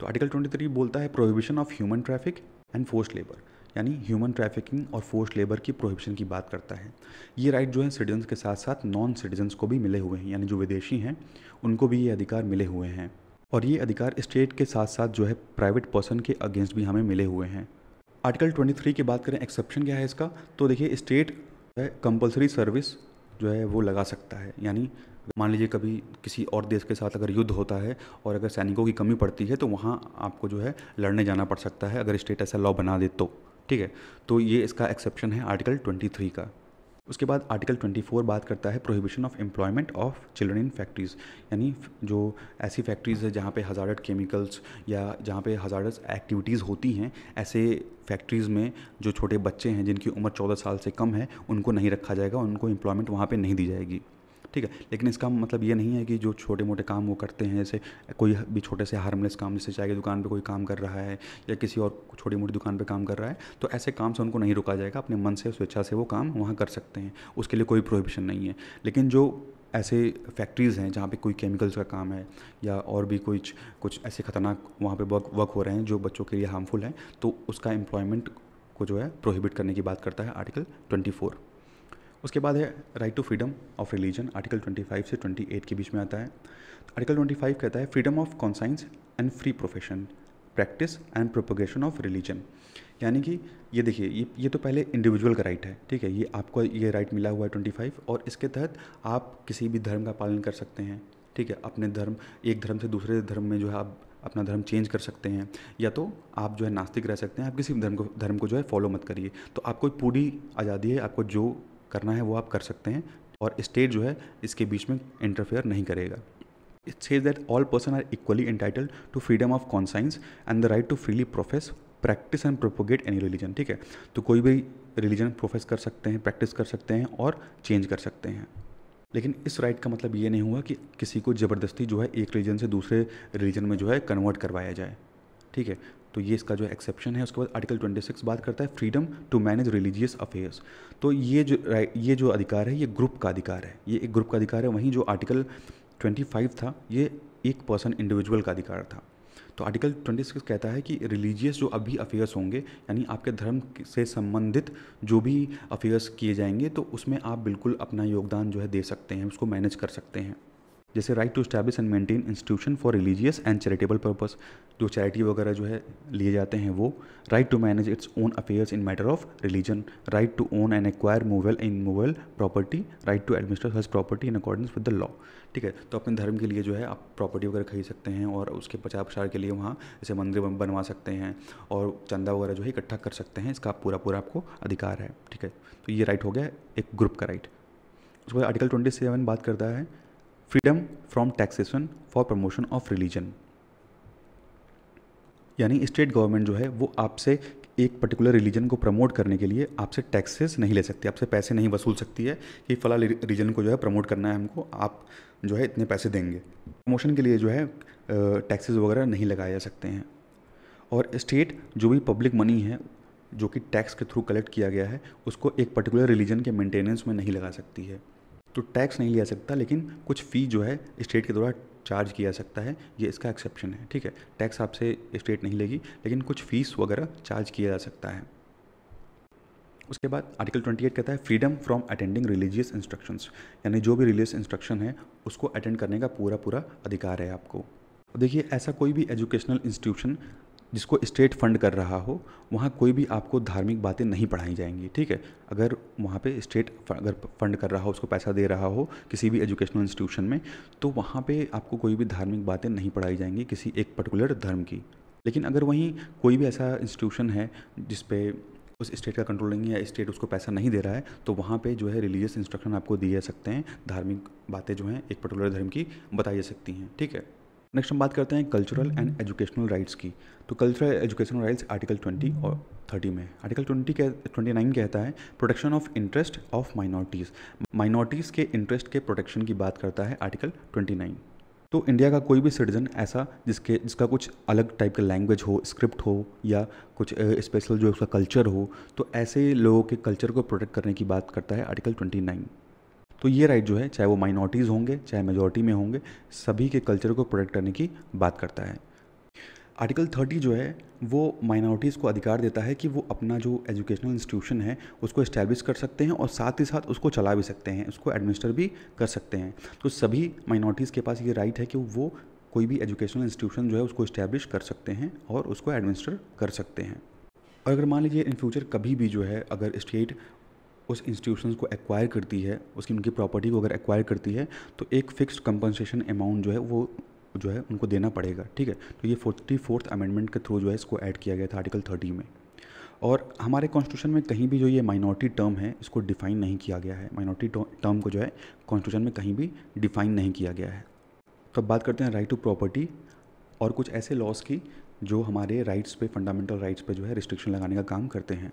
तो आर्टिकल 23 बोलता है prohibition of human traffic and force labour यानी ह्यूमन ट्रैफिकिंग और फोर्स लेबर की प्रोहिबिशन की बात करता है ये राइट जो है सिटीजन्स के साथ साथ नॉन सिटीजन्स को भी मिले हुए हैं यानी जो विदेशी हैं उनको भी ये अधिकार मिले हुए हैं और ये अधिकार स्टेट के साथ साथ जो है प्राइवेट पर्सन के अगेंस्ट भी हमें मिले हुए हैं आर्टिकल 23 की बात करें एक्सेप्शन क्या है इसका तो देखिए स्टेट कंपलसरी सर्विस जो है वो लगा सकता है यानी मान लीजिए कभी किसी और देश के साथ अगर युद्ध होता है और अगर सैनिकों की कमी पड़ती है तो वहाँ आपको जो है लड़ने जाना पड़ सकता है अगर स्टेट ऐसा लॉ बना दे तो ठीक है तो ये इसका एक्सेप्शन है आर्टिकल 23 का उसके बाद आर्टिकल 24 बात करता है prohibition of employment of children in factories यानी जो ऐसी फैक्ट्रीज़ है जहाँ पे हज़ारड केमिकल्स या जहाँ पे हज़ारड एक्टिविटीज़ होती हैं ऐसे फैक्ट्रीज़ में जो छोटे बच्चे हैं जिनकी उम्र 14 साल से कम है उनको नहीं रखा जाएगा उनको एम्प्लॉयमेंट वहाँ पर नहीं दी जाएगी ठीक है लेकिन इसका मतलब ये नहीं है कि जो छोटे मोटे काम वो करते हैं जैसे कोई भी छोटे से हार्मलेस काम जैसे चाय की दुकान पर कोई काम कर रहा है या किसी और छोटी मोटी दुकान पर काम कर रहा है तो ऐसे काम से उनको नहीं रोका जाएगा अपने मन से स्वेच्छा से वो काम वहाँ कर सकते हैं उसके लिए कोई प्रोहिबिशन नहीं है लेकिन जो ऐसे फैक्ट्रीज़ हैं जहाँ पे कोई केमिकल्स का काम है या और भी कुछ कुछ ऐसे ख़तरनाक वहाँ पे वर्क वर्क हो रहे हैं जो बच्चों के लिए हार्मफुल हैं तो उसका एम्प्लॉयमेंट को जो है प्रोहिबिट करने की बात करता है आर्टिकल 24 उसके बाद है right to freedom of religion article 25 से 28 के बीच में आता है आर्टिकल 25 कहता है freedom of conscience and free profession practice and propagation of religion यानी कि ये देखिए ये ये तो पहले इंडिविजुअल का राइट है ठीक है ये आपको ये राइट मिला हुआ है ट्वेंटी फाइव और इसके तहत आप किसी भी धर्म का पालन कर सकते हैं ठीक है अपने धर्म एक धर्म से दूसरे धर्म में जो है आप अपना धर्म चेंज कर सकते हैं या तो आप जो है नास्तिक रह सकते हैं आप किसी धर्म को धर्म को जो है फॉलो मत करिए तो आपको पूरी आज़ादी है आपको जो करना है वो आप कर सकते हैं और स्टेट जो है इसके बीच में इंटरफेयर नहीं करेगा it says that all person are equally entitled to freedom of conscience and the right to freely profess practice and propagate any religion ठीक है तो कोई भी रिलीजन प्रोफेस कर सकते हैं प्रैक्टिस कर सकते हैं और चेंज कर सकते हैं लेकिन इस राइट का मतलब ये नहीं हुआ कि किसी को ज़बरदस्ती जो है एक रिलीजन से दूसरे रिलीजन में जो है कन्वर्ट करवाया जाए ठीक है तो ये इसका जो एक्सेप्शन है उसके बाद आर्टिकल 26 बात करता है freedom to manage religious affairs तो ये जो ये जो अधिकार है ये ग्रुप का अधिकार है ये एक ग्रुप का अधिकार है वहीं जो आर्टिकल 25 था ये एक पर्सन इंडिविजुअल का अधिकार था तो आर्टिकल 26 कहता है कि रिलीजियस जो अभी अफेयर्स होंगे यानी आपके धर्म से संबंधित जो भी अफेयर्स किए जाएंगे तो उसमें आप बिल्कुल अपना योगदान जो है दे सकते हैं उसको मैनेज कर सकते हैं जैसे right to establish and maintain institution for religious and charitable purpose जो चैरिटी वगैरह जो है लिए जाते हैं वो right to manage its own affairs in matter of religion right to own and acquire movable immovable property right to administer such property in accordance with the law ठीक है तो अपने धर्म के लिए जो है आप प्रॉपर्टी वगैरह खरीद सकते हैं और उसके प्रचार प्रसार के लिए वहाँ जैसे मंदिर बनवा सकते हैं और चंदा वगैरह जो है इकट्ठा कर सकते हैं इसका पूरा पूरा आपको अधिकार है ठीक है तो ये राइट हो गया एक ग्रुप का राइट उसके बाद आर्टिकल ट्वेंटी सेवन बात करता है freedom from taxation for promotion of religion यानी स्टेट गवर्नमेंट जो है वो आपसे एक पर्टिकुलर रिलीजन को प्रमोट करने के लिए आपसे टैक्सेस नहीं ले सकती आपसे पैसे नहीं वसूल सकती है कि फ़ला रिलीजन को जो है प्रमोट करना है हमको आप जो है इतने पैसे देंगे प्रमोशन के लिए जो है टैक्सेस वगैरह नहीं लगाए जा सकते हैं और स्टेट जो भी पब्लिक मनी है जो कि टैक्स के थ्रू कलेक्ट किया गया है उसको एक पर्टिकुलर रिलीजन के मेंटेनेंस में नहीं लगा सकती है तो टैक्स नहीं लिया सकता लेकिन कुछ फ़ी जो है स्टेट के द्वारा चार्ज किया सकता है ये इसका एक्सेप्शन है ठीक है टैक्स आपसे स्टेट नहीं लेगी लेकिन कुछ फ़ीस वगैरह चार्ज किया जा सकता है उसके बाद आर्टिकल 28 कहता है freedom from attending religious instructions यानी जो भी रिलीजियस इंस्ट्रक्शन है उसको अटेंड करने का पूरा पूरा अधिकार है आपको देखिए ऐसा कोई भी एजुकेशनल इंस्टीट्यूशन जिसको स्टेट फंड कर रहा हो वहाँ कोई भी आपको धार्मिक बातें नहीं पढ़ाई जाएंगी ठीक है अगर वहाँ पे स्टेट अगर फंड कर रहा हो उसको पैसा दे रहा हो किसी भी एजुकेशनल इंस्टीट्यूशन में तो वहाँ पे आपको कोई भी धार्मिक बातें नहीं पढ़ाई जाएंगी किसी एक पर्टिकुलर धर्म की लेकिन अगर वहीं कोई भी ऐसा इंस्टीट्यूशन है जिसपे उस स्टेट का कंट्रोल नहीं है स्टेट उसको पैसा नहीं दे रहा है तो वहाँ पे जो है रिलीजियस इंस्ट्रक्शन आपको दिए जा सकते हैं धार्मिक बातें जो हैं एक पर्टिकुलर धर्म की बताई जा सकती हैं ठीक है नेक्स्ट हम बात करते हैं कल्चरल एंड एजुकेशनल राइट्स की तो कल्चरल एजुकेशनल राइट्स आर्टिकल 20 और 30 में आर्टिकल 20 के 29 कहता है protection of interest of minorities minorities के इंटरेस्ट के प्रोटेक्शन की बात करता है आर्टिकल 29 तो इंडिया का कोई भी सिटीजन ऐसा जिसके जिसका कुछ अलग टाइप का लैंग्वेज हो स्क्रिप्ट हो या कुछ स्पेशल जो उसका कल्चर हो तो ऐसे लोगों के कल्चर को प्रोटेक्ट करने की बात करता है आर्टिकल 29 तो ये राइट जो है चाहे वो माइनॉरिटीज़ होंगे चाहे मेजोरिटी में होंगे सभी के कल्चर को प्रोटेक्ट करने की बात करता है आर्टिकल थर्टी जो है वो माइनॉरिटीज़ को अधिकार देता है कि वो अपना जो एजुकेशनल इंस्टीट्यूशन है उसको इस्टेब्लिश कर सकते हैं और साथ ही साथ उसको चला भी सकते हैं उसको एडमिनिस्टर भी कर सकते हैं तो सभी माइनॉरिटीज़ के पास ये राइट है कि वो कोई भी एजुकेशनल इंस्टीट्यूशन जो है उसको इस्टेब्लिश कर सकते हैं और उसको एडमिनिस्टर कर सकते हैं और अगर मान लीजिए इन फ्यूचर कभी भी जो है अगर स्टेट उस इंस्टीट्यूशन को एक्वायर करती है उसकी उनकी प्रॉपर्टी को अगर एक्वायर करती है तो एक फिक्स्ड कंपनसेशन अमाउंट जो है वो जो है उनको देना पड़ेगा ठीक है तो ये फोर्टी फोर्थ अमेंडमेंट के थ्रू जो है इसको ऐड किया गया था आर्टिकल थर्टी में और हमारे कॉन्स्टिट्यूशन में कहीं भी जो ये माइनॉरिटी टर्म है इसको डिफ़ाइन नहीं किया गया है माइनॉरिटी टर्म को जो है कॉन्स्टिट्यूशन में कहीं भी डिफ़ाइन नहीं किया गया है तो बात करते हैं राइट टू प्रॉपर्टी और कुछ ऐसे लॉस की जो हमारे राइट्स पे फंडामेंटल राइट्स पे जो है रिस्ट्रिक्शन लगाने का काम करते हैं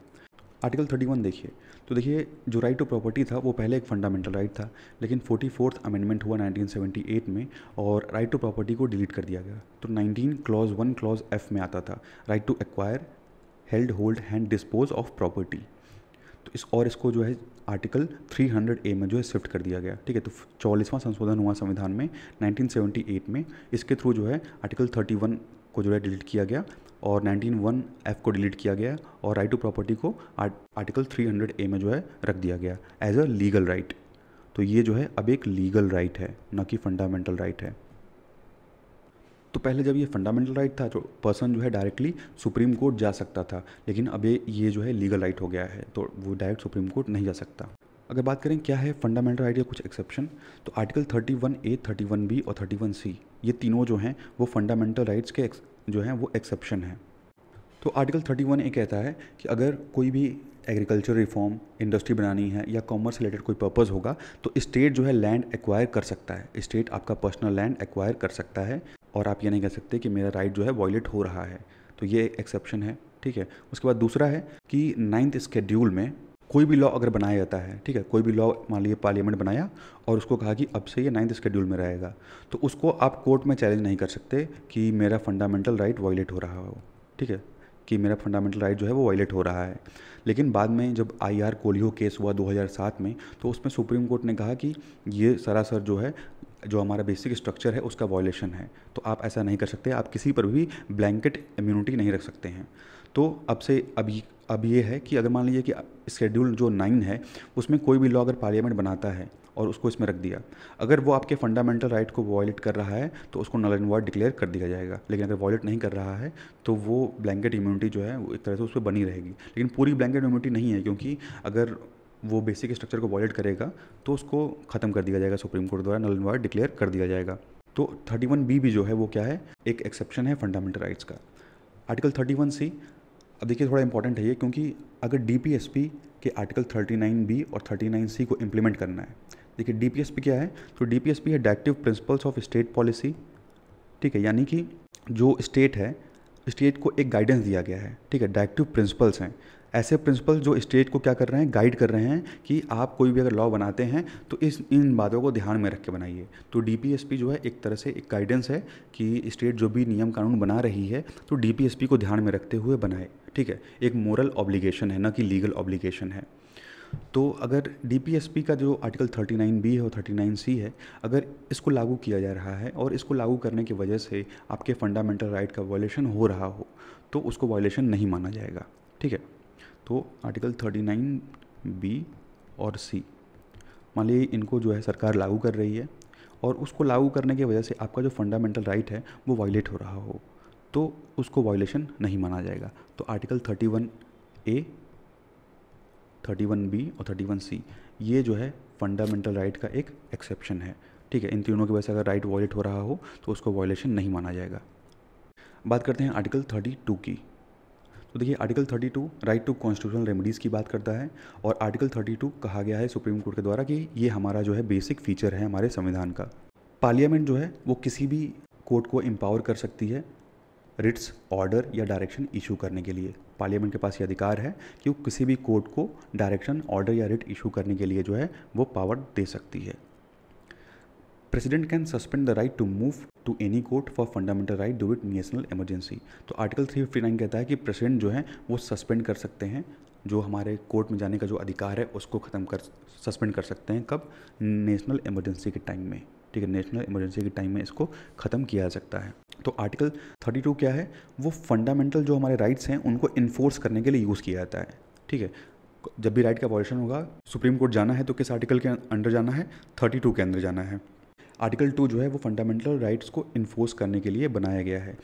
आर्टिकल थर्टी वन देखिए तो देखिए जो राइट टू प्रॉपर्टी था वो पहले एक फंडामेंटल राइट था लेकिन फोर्टी फोर्थ अमेंडमेंट हुआ 1978 में और राइट टू प्रॉपर्टी को डिलीट कर दिया गया तो 19 क्लॉज वन क्लॉज एफ में आता था right to acquire held hold hand dispose of property तो इस और इसको जो है आर्टिकल 300 ए में जो है शिफ्ट कर दिया गया ठीक है तो चौलीसवां संशोधन हुआ संविधान में 1978 में इसके थ्रू जो है आर्टिकल 31 को जो है डिलीट किया गया और 191 एफ को डिलीट किया गया और राइट टू प्रॉपर्टी को आर्टिकल 300 ए में जो है रख दिया गया एज अ लीगल राइट तो ये जो है अब एक लीगल राइट है न कि फंडामेंटल राइट है तो पहले जब ये फंडामेंटल राइट था तो पर्सन जो है डायरेक्टली सुप्रीम कोर्ट जा सकता था लेकिन अब ये जो है लीगल राइट हो गया है तो वो डायरेक्ट सुप्रीम कोर्ट नहीं जा सकता अगर बात करें क्या है फंडामेंटल राइट या कुछ एक्सेप्शन तो आर्टिकल 31 ए 31 बी और 31 सी ये तीनों जो हैं वो फंडामेंटल राइट्स के जो हैं वो एक्सेप्शन है तो आर्टिकल 31 ये कहता है कि अगर कोई भी एग्रीकल्चर रिफॉर्म इंडस्ट्री बनानी है या कॉमर्स रिलेटेड कोई पर्पज़ होगा तो स्टेट जो है लैंड एक्वायर कर सकता है स्टेट आपका पर्सनल लैंड एक्वायर कर सकता है और आप ये नहीं कह सकते कि मेरा राइट जो है वॉयलेट हो रहा है तो ये एक्सेप्शन है ठीक है उसके बाद दूसरा है कि नाइन्थ स्केड्यूल में कोई भी लॉ अगर बनाया जाता है ठीक है कोई भी लॉ मान लीजिए पार्लियामेंट बनाया और उसको कहा कि अब से ये नाइन्थ शेड्यूल में रहेगा तो उसको आप कोर्ट में चैलेंज नहीं कर सकते कि मेरा फंडामेंटल राइट वायलेट हो रहा हो ठीक है कि मेरा फंडामेंटल राइट जो है वो वायलेट हो रहा है लेकिन बाद में जब आई आर कोलियो केस हुआ 2007 में तो उसमें सुप्रीम कोर्ट ने कहा कि ये सरासर जो है जो हमारा बेसिक स्ट्रक्चर है उसका वॉयलेशन है तो आप ऐसा नहीं कर सकते आप किसी पर भी ब्लैंकेट इम्यूनिटी नहीं रख सकते हैं तो अब से अभी अब ये है कि अगर मान लीजिए कि स्केड्यूल जो नाइन है उसमें कोई भी लॉ अगर पार्लियामेंट बनाता है और उसको इसमें रख दिया अगर वो आपके फंडामेंटल राइट को वॉयलेट कर रहा है तो उसको नल एंड वॉयड डिक्लेयर कर दिया जाएगा लेकिन अगर वॉयलेट नहीं कर रहा है तो वो ब्लैंकेट इम्यूनिटी जो है वो एक तरह से उस पर बनी रहेगी लेकिन पूरी ब्लैंकेट इम्यूनिटी नहीं है क्योंकि अगर वो बेसिक स्ट्रक्चर को वॉयलेट करेगा तो उसको ख़त्म कर दिया जाएगा सुप्रीम कोर्ट द्वारा नल एंड वार्ड डिक्लेयर कर दिया जाएगा तो थर्टी वन बी भी जो है वो क्या है एक एक्सेप्शन है फंडामेंटल राइट्स का आर्टिकल थर्टी वन सी अब देखिए थोड़ा इंपॉर्टेंट है ये क्योंकि अगर डी के आर्टिकल 39 बी और 39 सी को इम्प्लीमेंट करना है देखिए डी क्या है तो डी है directive principles of state policy ठीक है यानी कि जो स्टेट है स्टेट को एक गाइडेंस दिया गया है ठीक है डायरेक्टिव प्रिंसिपल्स हैं ऐसे प्रिंसिपल जो स्टेट को क्या कर रहे हैं गाइड कर रहे हैं कि आप कोई भी अगर लॉ बनाते हैं तो इस इन बातों को ध्यान में रख के बनाइए तो डीपीएसपी जो है एक तरह से एक गाइडेंस है कि स्टेट जो भी नियम कानून बना रही है तो डीपीएसपी को ध्यान में रखते हुए बनाए ठीक है एक मोरल ऑब्लिगेशन है ना कि लीगल ऑब्लिगेशन है तो अगर डी का जो आर्टिकल 39 बी है और 39 सी है अगर इसको लागू किया जा रहा है और इसको लागू करने की वजह से आपके फंडामेंटल राइट का वायलेशन हो रहा हो तो उसको वायलेशन नहीं माना जाएगा ठीक है तो आर्टिकल 39 बी और सी मान लीजिए इनको जो है सरकार लागू कर रही है और उसको लागू करने की वजह से आपका जो फंडामेंटल राइट है वो वायलेट हो रहा हो तो उसको वायलेशन नहीं माना जाएगा तो article thirty one A thirty one B और थर्टी वन सी ये जो है फंडामेंटल राइट का एक एक्सेप्शन है ठीक है इन तीनों की वजह से अगर राइट वॉयलेट हो रहा हो तो उसको वॉयलेशन नहीं माना जाएगा बात करते हैं आर्टिकल थर्टी टू की तो देखिए article 32 right to constitutional remedies की बात करता है और आर्टिकल 32 कहा गया है सुप्रीम कोर्ट के द्वारा कि ये हमारा जो है बेसिक फीचर है हमारे संविधान का पार्लियामेंट जो है वो किसी भी कोर्ट को एम्पावर कर सकती है रिट्स ऑर्डर या डायरेक्शन इशू करने के लिए पार्लियामेंट के पास ये अधिकार है कि वो किसी भी कोर्ट को डायरेक्शन ऑर्डर या रिट इशू करने के लिए जो है वो पावर दे सकती है president can suspend the right to move to any court for fundamental right डू इट नेशनल इमरजेंसी तो आर्टिकल थ्री फिफ्टी नाइन कहता है कि प्रेसिडेंट जो है वो सस्पेंड कर सकते हैं जो हमारे कोर्ट में जाने का जो अधिकार है उसको ख़त्म कर सस्पेंड कर सकते हैं कब नेशनल इमरजेंसी के टाइम में ठीक है नेशनल इमरजेंसी के टाइम में इसको ख़त्म किया जा सकता है तो आर्टिकल 32 क्या है वो फंडामेंटल जो हमारे राइट्स हैं उनको इन्फोर्स करने के लिए यूज़ किया जाता है ठीक है जब भी राइट का पॉजिशन होगा सुप्रीम कोर्ट जाना है तो किस आर्टिकल के अंडर जाना है 32 के अंदर जाना है आर्टिकल 2 जो है वो फंडामेंटल राइट्स को इन्फोर्स करने के लिए बनाया गया है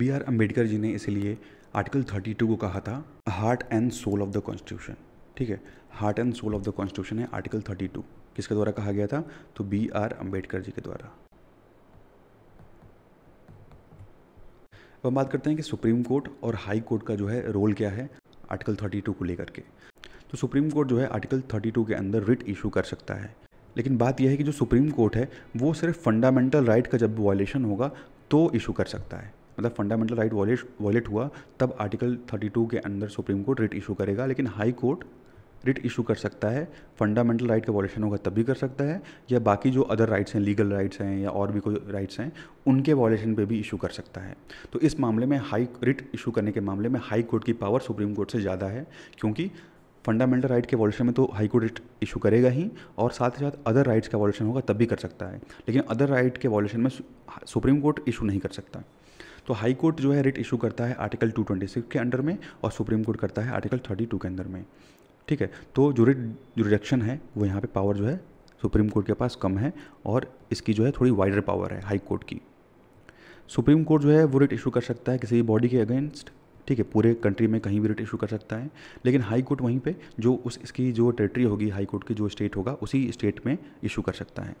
बी आर अम्बेडकर जी ने इसलिए आर्टिकल 32 को कहा था heart and soul of the constitution ठीक है heart and soul of the constitution है आर्टिकल 32 किसके द्वारा कहा गया था तो बी आर अम्बेडकर जी के द्वारा अब हम बात करते हैं कि सुप्रीम कोर्ट और हाई कोर्ट का जो है रोल क्या है आर्टिकल 32 को लेकर के तो सुप्रीम कोर्ट जो है आर्टिकल 32 के अंदर रिट इशू कर सकता है लेकिन बात यह है कि जो सुप्रीम कोर्ट है वो सिर्फ फंडामेंटल राइट का जब वॉयलेशन होगा तो इशू कर सकता है मतलब फंडामेंटल राइट वॉलेट हुआ तब आर्टिकल 32 के अंदर सुप्रीम कोर्ट रिट इशू करेगा लेकिन हाई कोर्ट रिट इशू कर सकता है फंडामेंटल राइट का वॉलेशन होगा तभी कर सकता है या बाकी जो अदर राइट्स हैं लीगल राइट्स हैं या और भी कोई राइट्स हैं उनके वॉलेशन पे भी इशू कर सकता है तो इस मामले में हाई रिट इशू करने के मामले में हाई कोर्ट की पावर सुप्रीम कोर्ट से ज़्यादा है क्योंकि फंडामेंटल राइट के वॉल्यूशन में तो हाई कोर्ट रिट इशू करेगा ही और साथ ही साथ अदर राइट्स का वॉल्यूशन होगा तब भी कर सकता है लेकिन अदर राइट के वॉल्यूशन में सुप्रीम कोर्ट इशू नहीं कर सकता तो हाई कोर्ट जो है रिट इशू करता है आर्टिकल 226 के अंडर में और सुप्रीम कोर्ट करता है आर्टिकल 32 के अंदर में ठीक है तो जो रिडक्शन है वो यहाँ पे पावर जो है सुप्रीम कोर्ट के पास कम है और इसकी जो है थोड़ी वाइडर पावर है हाई कोर्ट की सुप्रीम कोर्ट जो है वो रिट इशू कर सकता है किसी भी बॉडी के अगेंस्ट ठीक है पूरे कंट्री में कहीं भी रिट इशू कर सकता है लेकिन हाई कोर्ट वहीं पे जो उस इसकी जो टेरिटरी होगी हाई कोर्ट की जो स्टेट होगा उसी स्टेट में इशू कर सकता है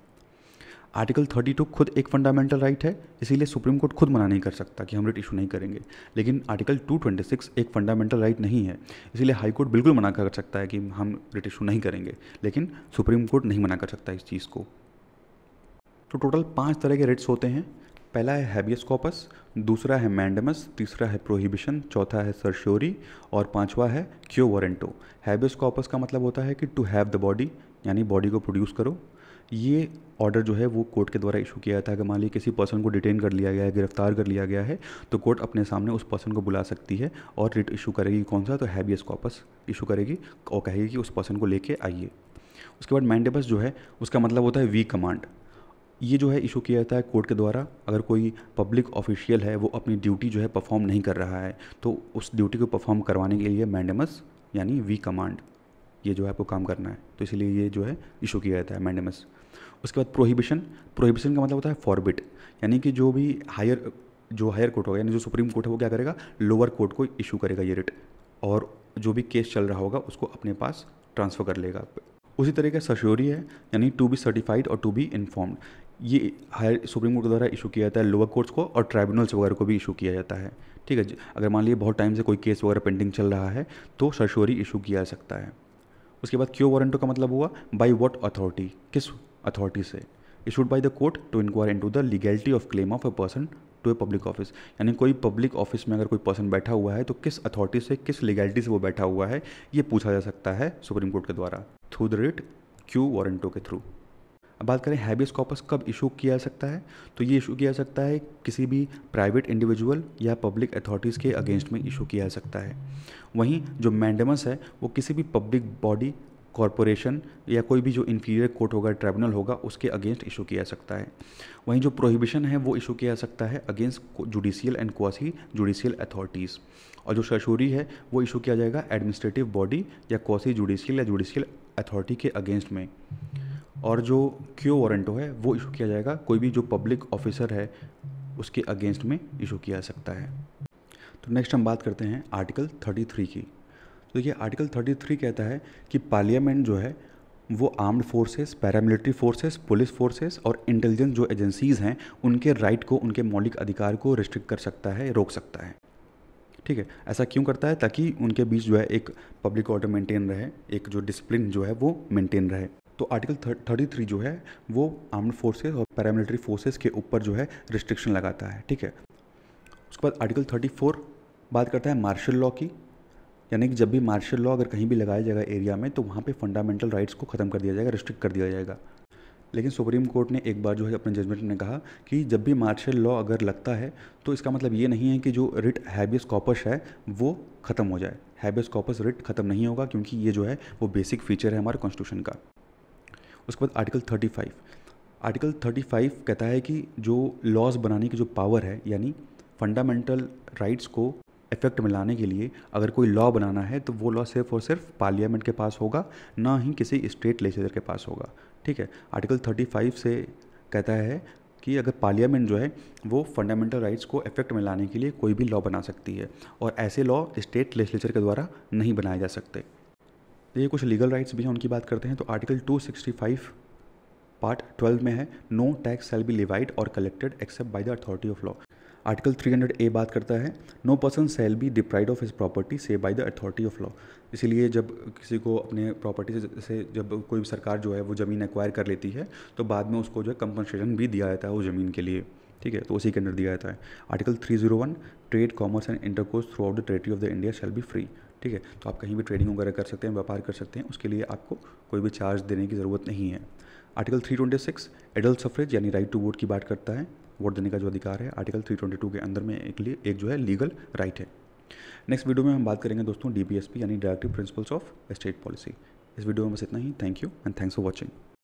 आर्टिकल 32 खुद एक फंडामेंटल राइट है इसीलिए सुप्रीम कोर्ट खुद मना नहीं कर सकता कि हम रिट इशू नहीं करेंगे लेकिन आर्टिकल 226 एक फंडामेंटल राइट नहीं है इसीलिए हाई कोर्ट बिल्कुल मना कर सकता है कि हम रिट इशू नहीं करेंगे लेकिन सुप्रीम कोर्ट नहीं मना कर सकता इस चीज़ को तो टोटल पाँच तरह के रिट्स होते हैं पहला है हैबियस कॉपस दूसरा है मैंडमस तीसरा है प्रोहिबिशन चौथा है सरश्योरी और पांचवा है क्यो वारंटो हैबियस कॉपस का मतलब होता है कि टू हैव द बॉडी यानी बॉडी को प्रोड्यूस करो ये ऑर्डर जो है वो कोर्ट के द्वारा इशू किया जाता है अगर मान लीजिए किसी पर्सन को डिटेन कर लिया गया है गिरफ्तार कर लिया गया है तो कोर्ट अपने सामने उस पर्सन को बुला सकती है और रिट इशू करेगी कौन सा तो हैबियस कॉपस इशू करेगी और कहेगी कि उस पर्सन को लेके आइए उसके बाद मैंडेबस जो है उसका मतलब होता है वी कमांड ये जो है इशू किया जाता है कोर्ट के द्वारा अगर कोई पब्लिक ऑफिशियल है वो अपनी ड्यूटी जो है परफॉर्म नहीं कर रहा है तो उस ड्यूटी को परफॉर्म करवाने के लिए मैंडेमस यानी वी कमांड ये जो है आपको काम करना है तो इसीलिए ये जो है इशू किया जाता है मैंडमस उसके बाद प्रोहिबिशन प्रोहिबिशन का मतलब होता है फॉरबिट यानी कि जो भी हायर जो हायर कोर्ट होगा यानी जो सुप्रीम कोर्ट है वो क्या करेगा लोअर कोर्ट को इशू करेगा ये रिट और जो भी केस चल रहा होगा उसको अपने पास ट्रांसफ़र कर लेगा उसी तरह का सश्योरी है यानी टू बी सर्टिफाइड और टू बी इन्फॉर्म्ड ये हायर सुप्रीम कोर्ट के द्वारा इशू किया जाता है लोअर कोर्ट्स को और ट्राइब्यूनल्स वगैरह को भी इशू किया जाता है ठीक है अगर मान लीजिए बहुत टाइम से कोई केस वगैरह पेंडिंग चल रहा है तो सश्योरी इशू किया जा सकता है उसके बाद क्यों वारंटो का मतलब हुआ बाई वॉट अथॉरिटी किस अथॉरिटी से issued by the court to inquire into the legality of claim of a person to a public office यानी कोई पब्लिक ऑफिस में अगर कोई पर्सन बैठा हुआ है तो किस अथॉरिटी से किस लीगैलिटी से वो बैठा हुआ है ये पूछा जा सकता है सुप्रीम कोर्ट के द्वारा through the writ quo warranto के थ्रू बात करें हैबियस कॉपस कब इशू किया जा सकता है तो ये इशू किया जा सकता है किसी भी प्राइवेट इंडिविजुअल या पब्लिक अथॉरिटीज़ के अगेंस्ट में इशू किया जा सकता है वहीं जो मैंडमस है वो किसी भी पब्लिक बॉडी कॉरपोरेशन या कोई भी जो इन्फीरियर कोर्ट होगा ट्राइब्यूनल होगा उसके अगेंस्ट इशू किया जा सकता है वहीं जो प्रोहिबिशन है वो इशू किया जा सकता है against judicial and quasi judicial authorities और जो शशूरी है वो इशू किया जाएगा एडमिनिस्ट्रेटिव बॉडी या क्वासी जुडिशियल या जुडिशियल अथॉरिटी के अगेंस्ट में और जो क्यू वारंटो है वो इशू किया जाएगा कोई भी जो पब्लिक ऑफिसर है उसके अगेंस्ट में इशू किया जा सकता है तो नेक्स्ट हम बात करते हैं आर्टिकल 33 की तो ये आर्टिकल 33 कहता है कि पार्लियामेंट जो है वो armed forces paramilitary forces police forces और इंटेलिजेंस जो एजेंसीज़ हैं उनके राइट को उनके मौलिक अधिकार को रिस्ट्रिक्ट कर सकता है रोक सकता है ठीक है ऐसा क्यों करता है ताकि उनके बीच जो है एक पब्लिक ऑर्डर मेंटेन रहे एक जो डिसिप्लिन जो है वो मेंटेन रहे तो आर्टिकल थर्टी थ्री जो है वो आर्म्ड फोर्सेज और पैरामिलिट्री फोर्सेज के ऊपर जो है रिस्ट्रिक्शन लगाता है ठीक है उसके बाद आर्टिकल थर्टी फोर बात करता है मार्शल लॉ की यानी कि जब भी मार्शल लॉ अगर कहीं भी लगाया जाएगा एरिया में तो वहाँ पे फंडामेंटल राइट्स को ख़त्म कर दिया जाएगा रिस्ट्रिक्ट कर दिया जाएगा लेकिन सुप्रीम कोर्ट ने एक बार जो है अपने जजमेंट में कहा कि जब भी मार्शल लॉ अगर लगता है तो इसका मतलब ये नहीं है कि जो रिट हैबियस कॉपस है वो ख़त्म हो जाए हैबियस कॉपस रिट ख़त्म नहीं होगा क्योंकि ये जो है वो बेसिक फीचर है हमारे कॉन्स्टिट्यूशन का उसके बाद article thirty five article thirty five कहता है कि जो लॉज बनाने की जो पावर है यानी फंडामेंटल राइट्स को इफेक्ट में लाने के लिए अगर कोई लॉ बनाना है तो वो लॉ सिर्फ और सिर्फ पार्लियामेंट के पास होगा ना ही किसी स्टेट लेजिस्लेचर के पास होगा ठीक है आर्टिकल 35 से कहता है कि अगर पार्लियामेंट जो है वो फंडामेंटल राइट्स को इफेक्ट में लाने के लिए कोई भी लॉ बना सकती है और ऐसे लॉ स्टेट लेजिस्लेचर के द्वारा नहीं बनाए जा सकते तो ये कुछ लीगल राइट्स भी हैं उनकी बात करते हैं तो आर्टिकल 265 पार्ट 12 में है no tax shall be levied और collected except by the authority of law article 300 A बात करता है no person shall be deprived of his property से by the authority of law इसीलिए जब किसी को अपने प्रॉपर्टी से, जब कोई सरकार जो है वो ज़मीन एक्वायर कर लेती है तो बाद में उसको जो है कंपनसेशन भी दिया जाता है उस ज़मीन के लिए ठीक है तो उसी के अंदर दिया जाता है article 301 trade commerce and intercourse throughout the territory of the India shall be free ठीक है तो आप कहीं भी ट्रेडिंग वगैरह कर सकते हैं व्यापार कर सकते हैं उसके लिए आपको कोई भी चार्ज देने की ज़रूरत नहीं है आर्टिकल 326 एडल्ट सफरेज यानी राइट टू वोट की बात करता है वोट देने का जो अधिकार है आर्टिकल 322 के अंदर में एक एक जो है लीगल राइट है नेक्स्ट वीडियो में हम बात करेंगे दोस्तों डी यानी directive principles of state policy इस वीडियो में बस इतना ही thank you and thanks for watching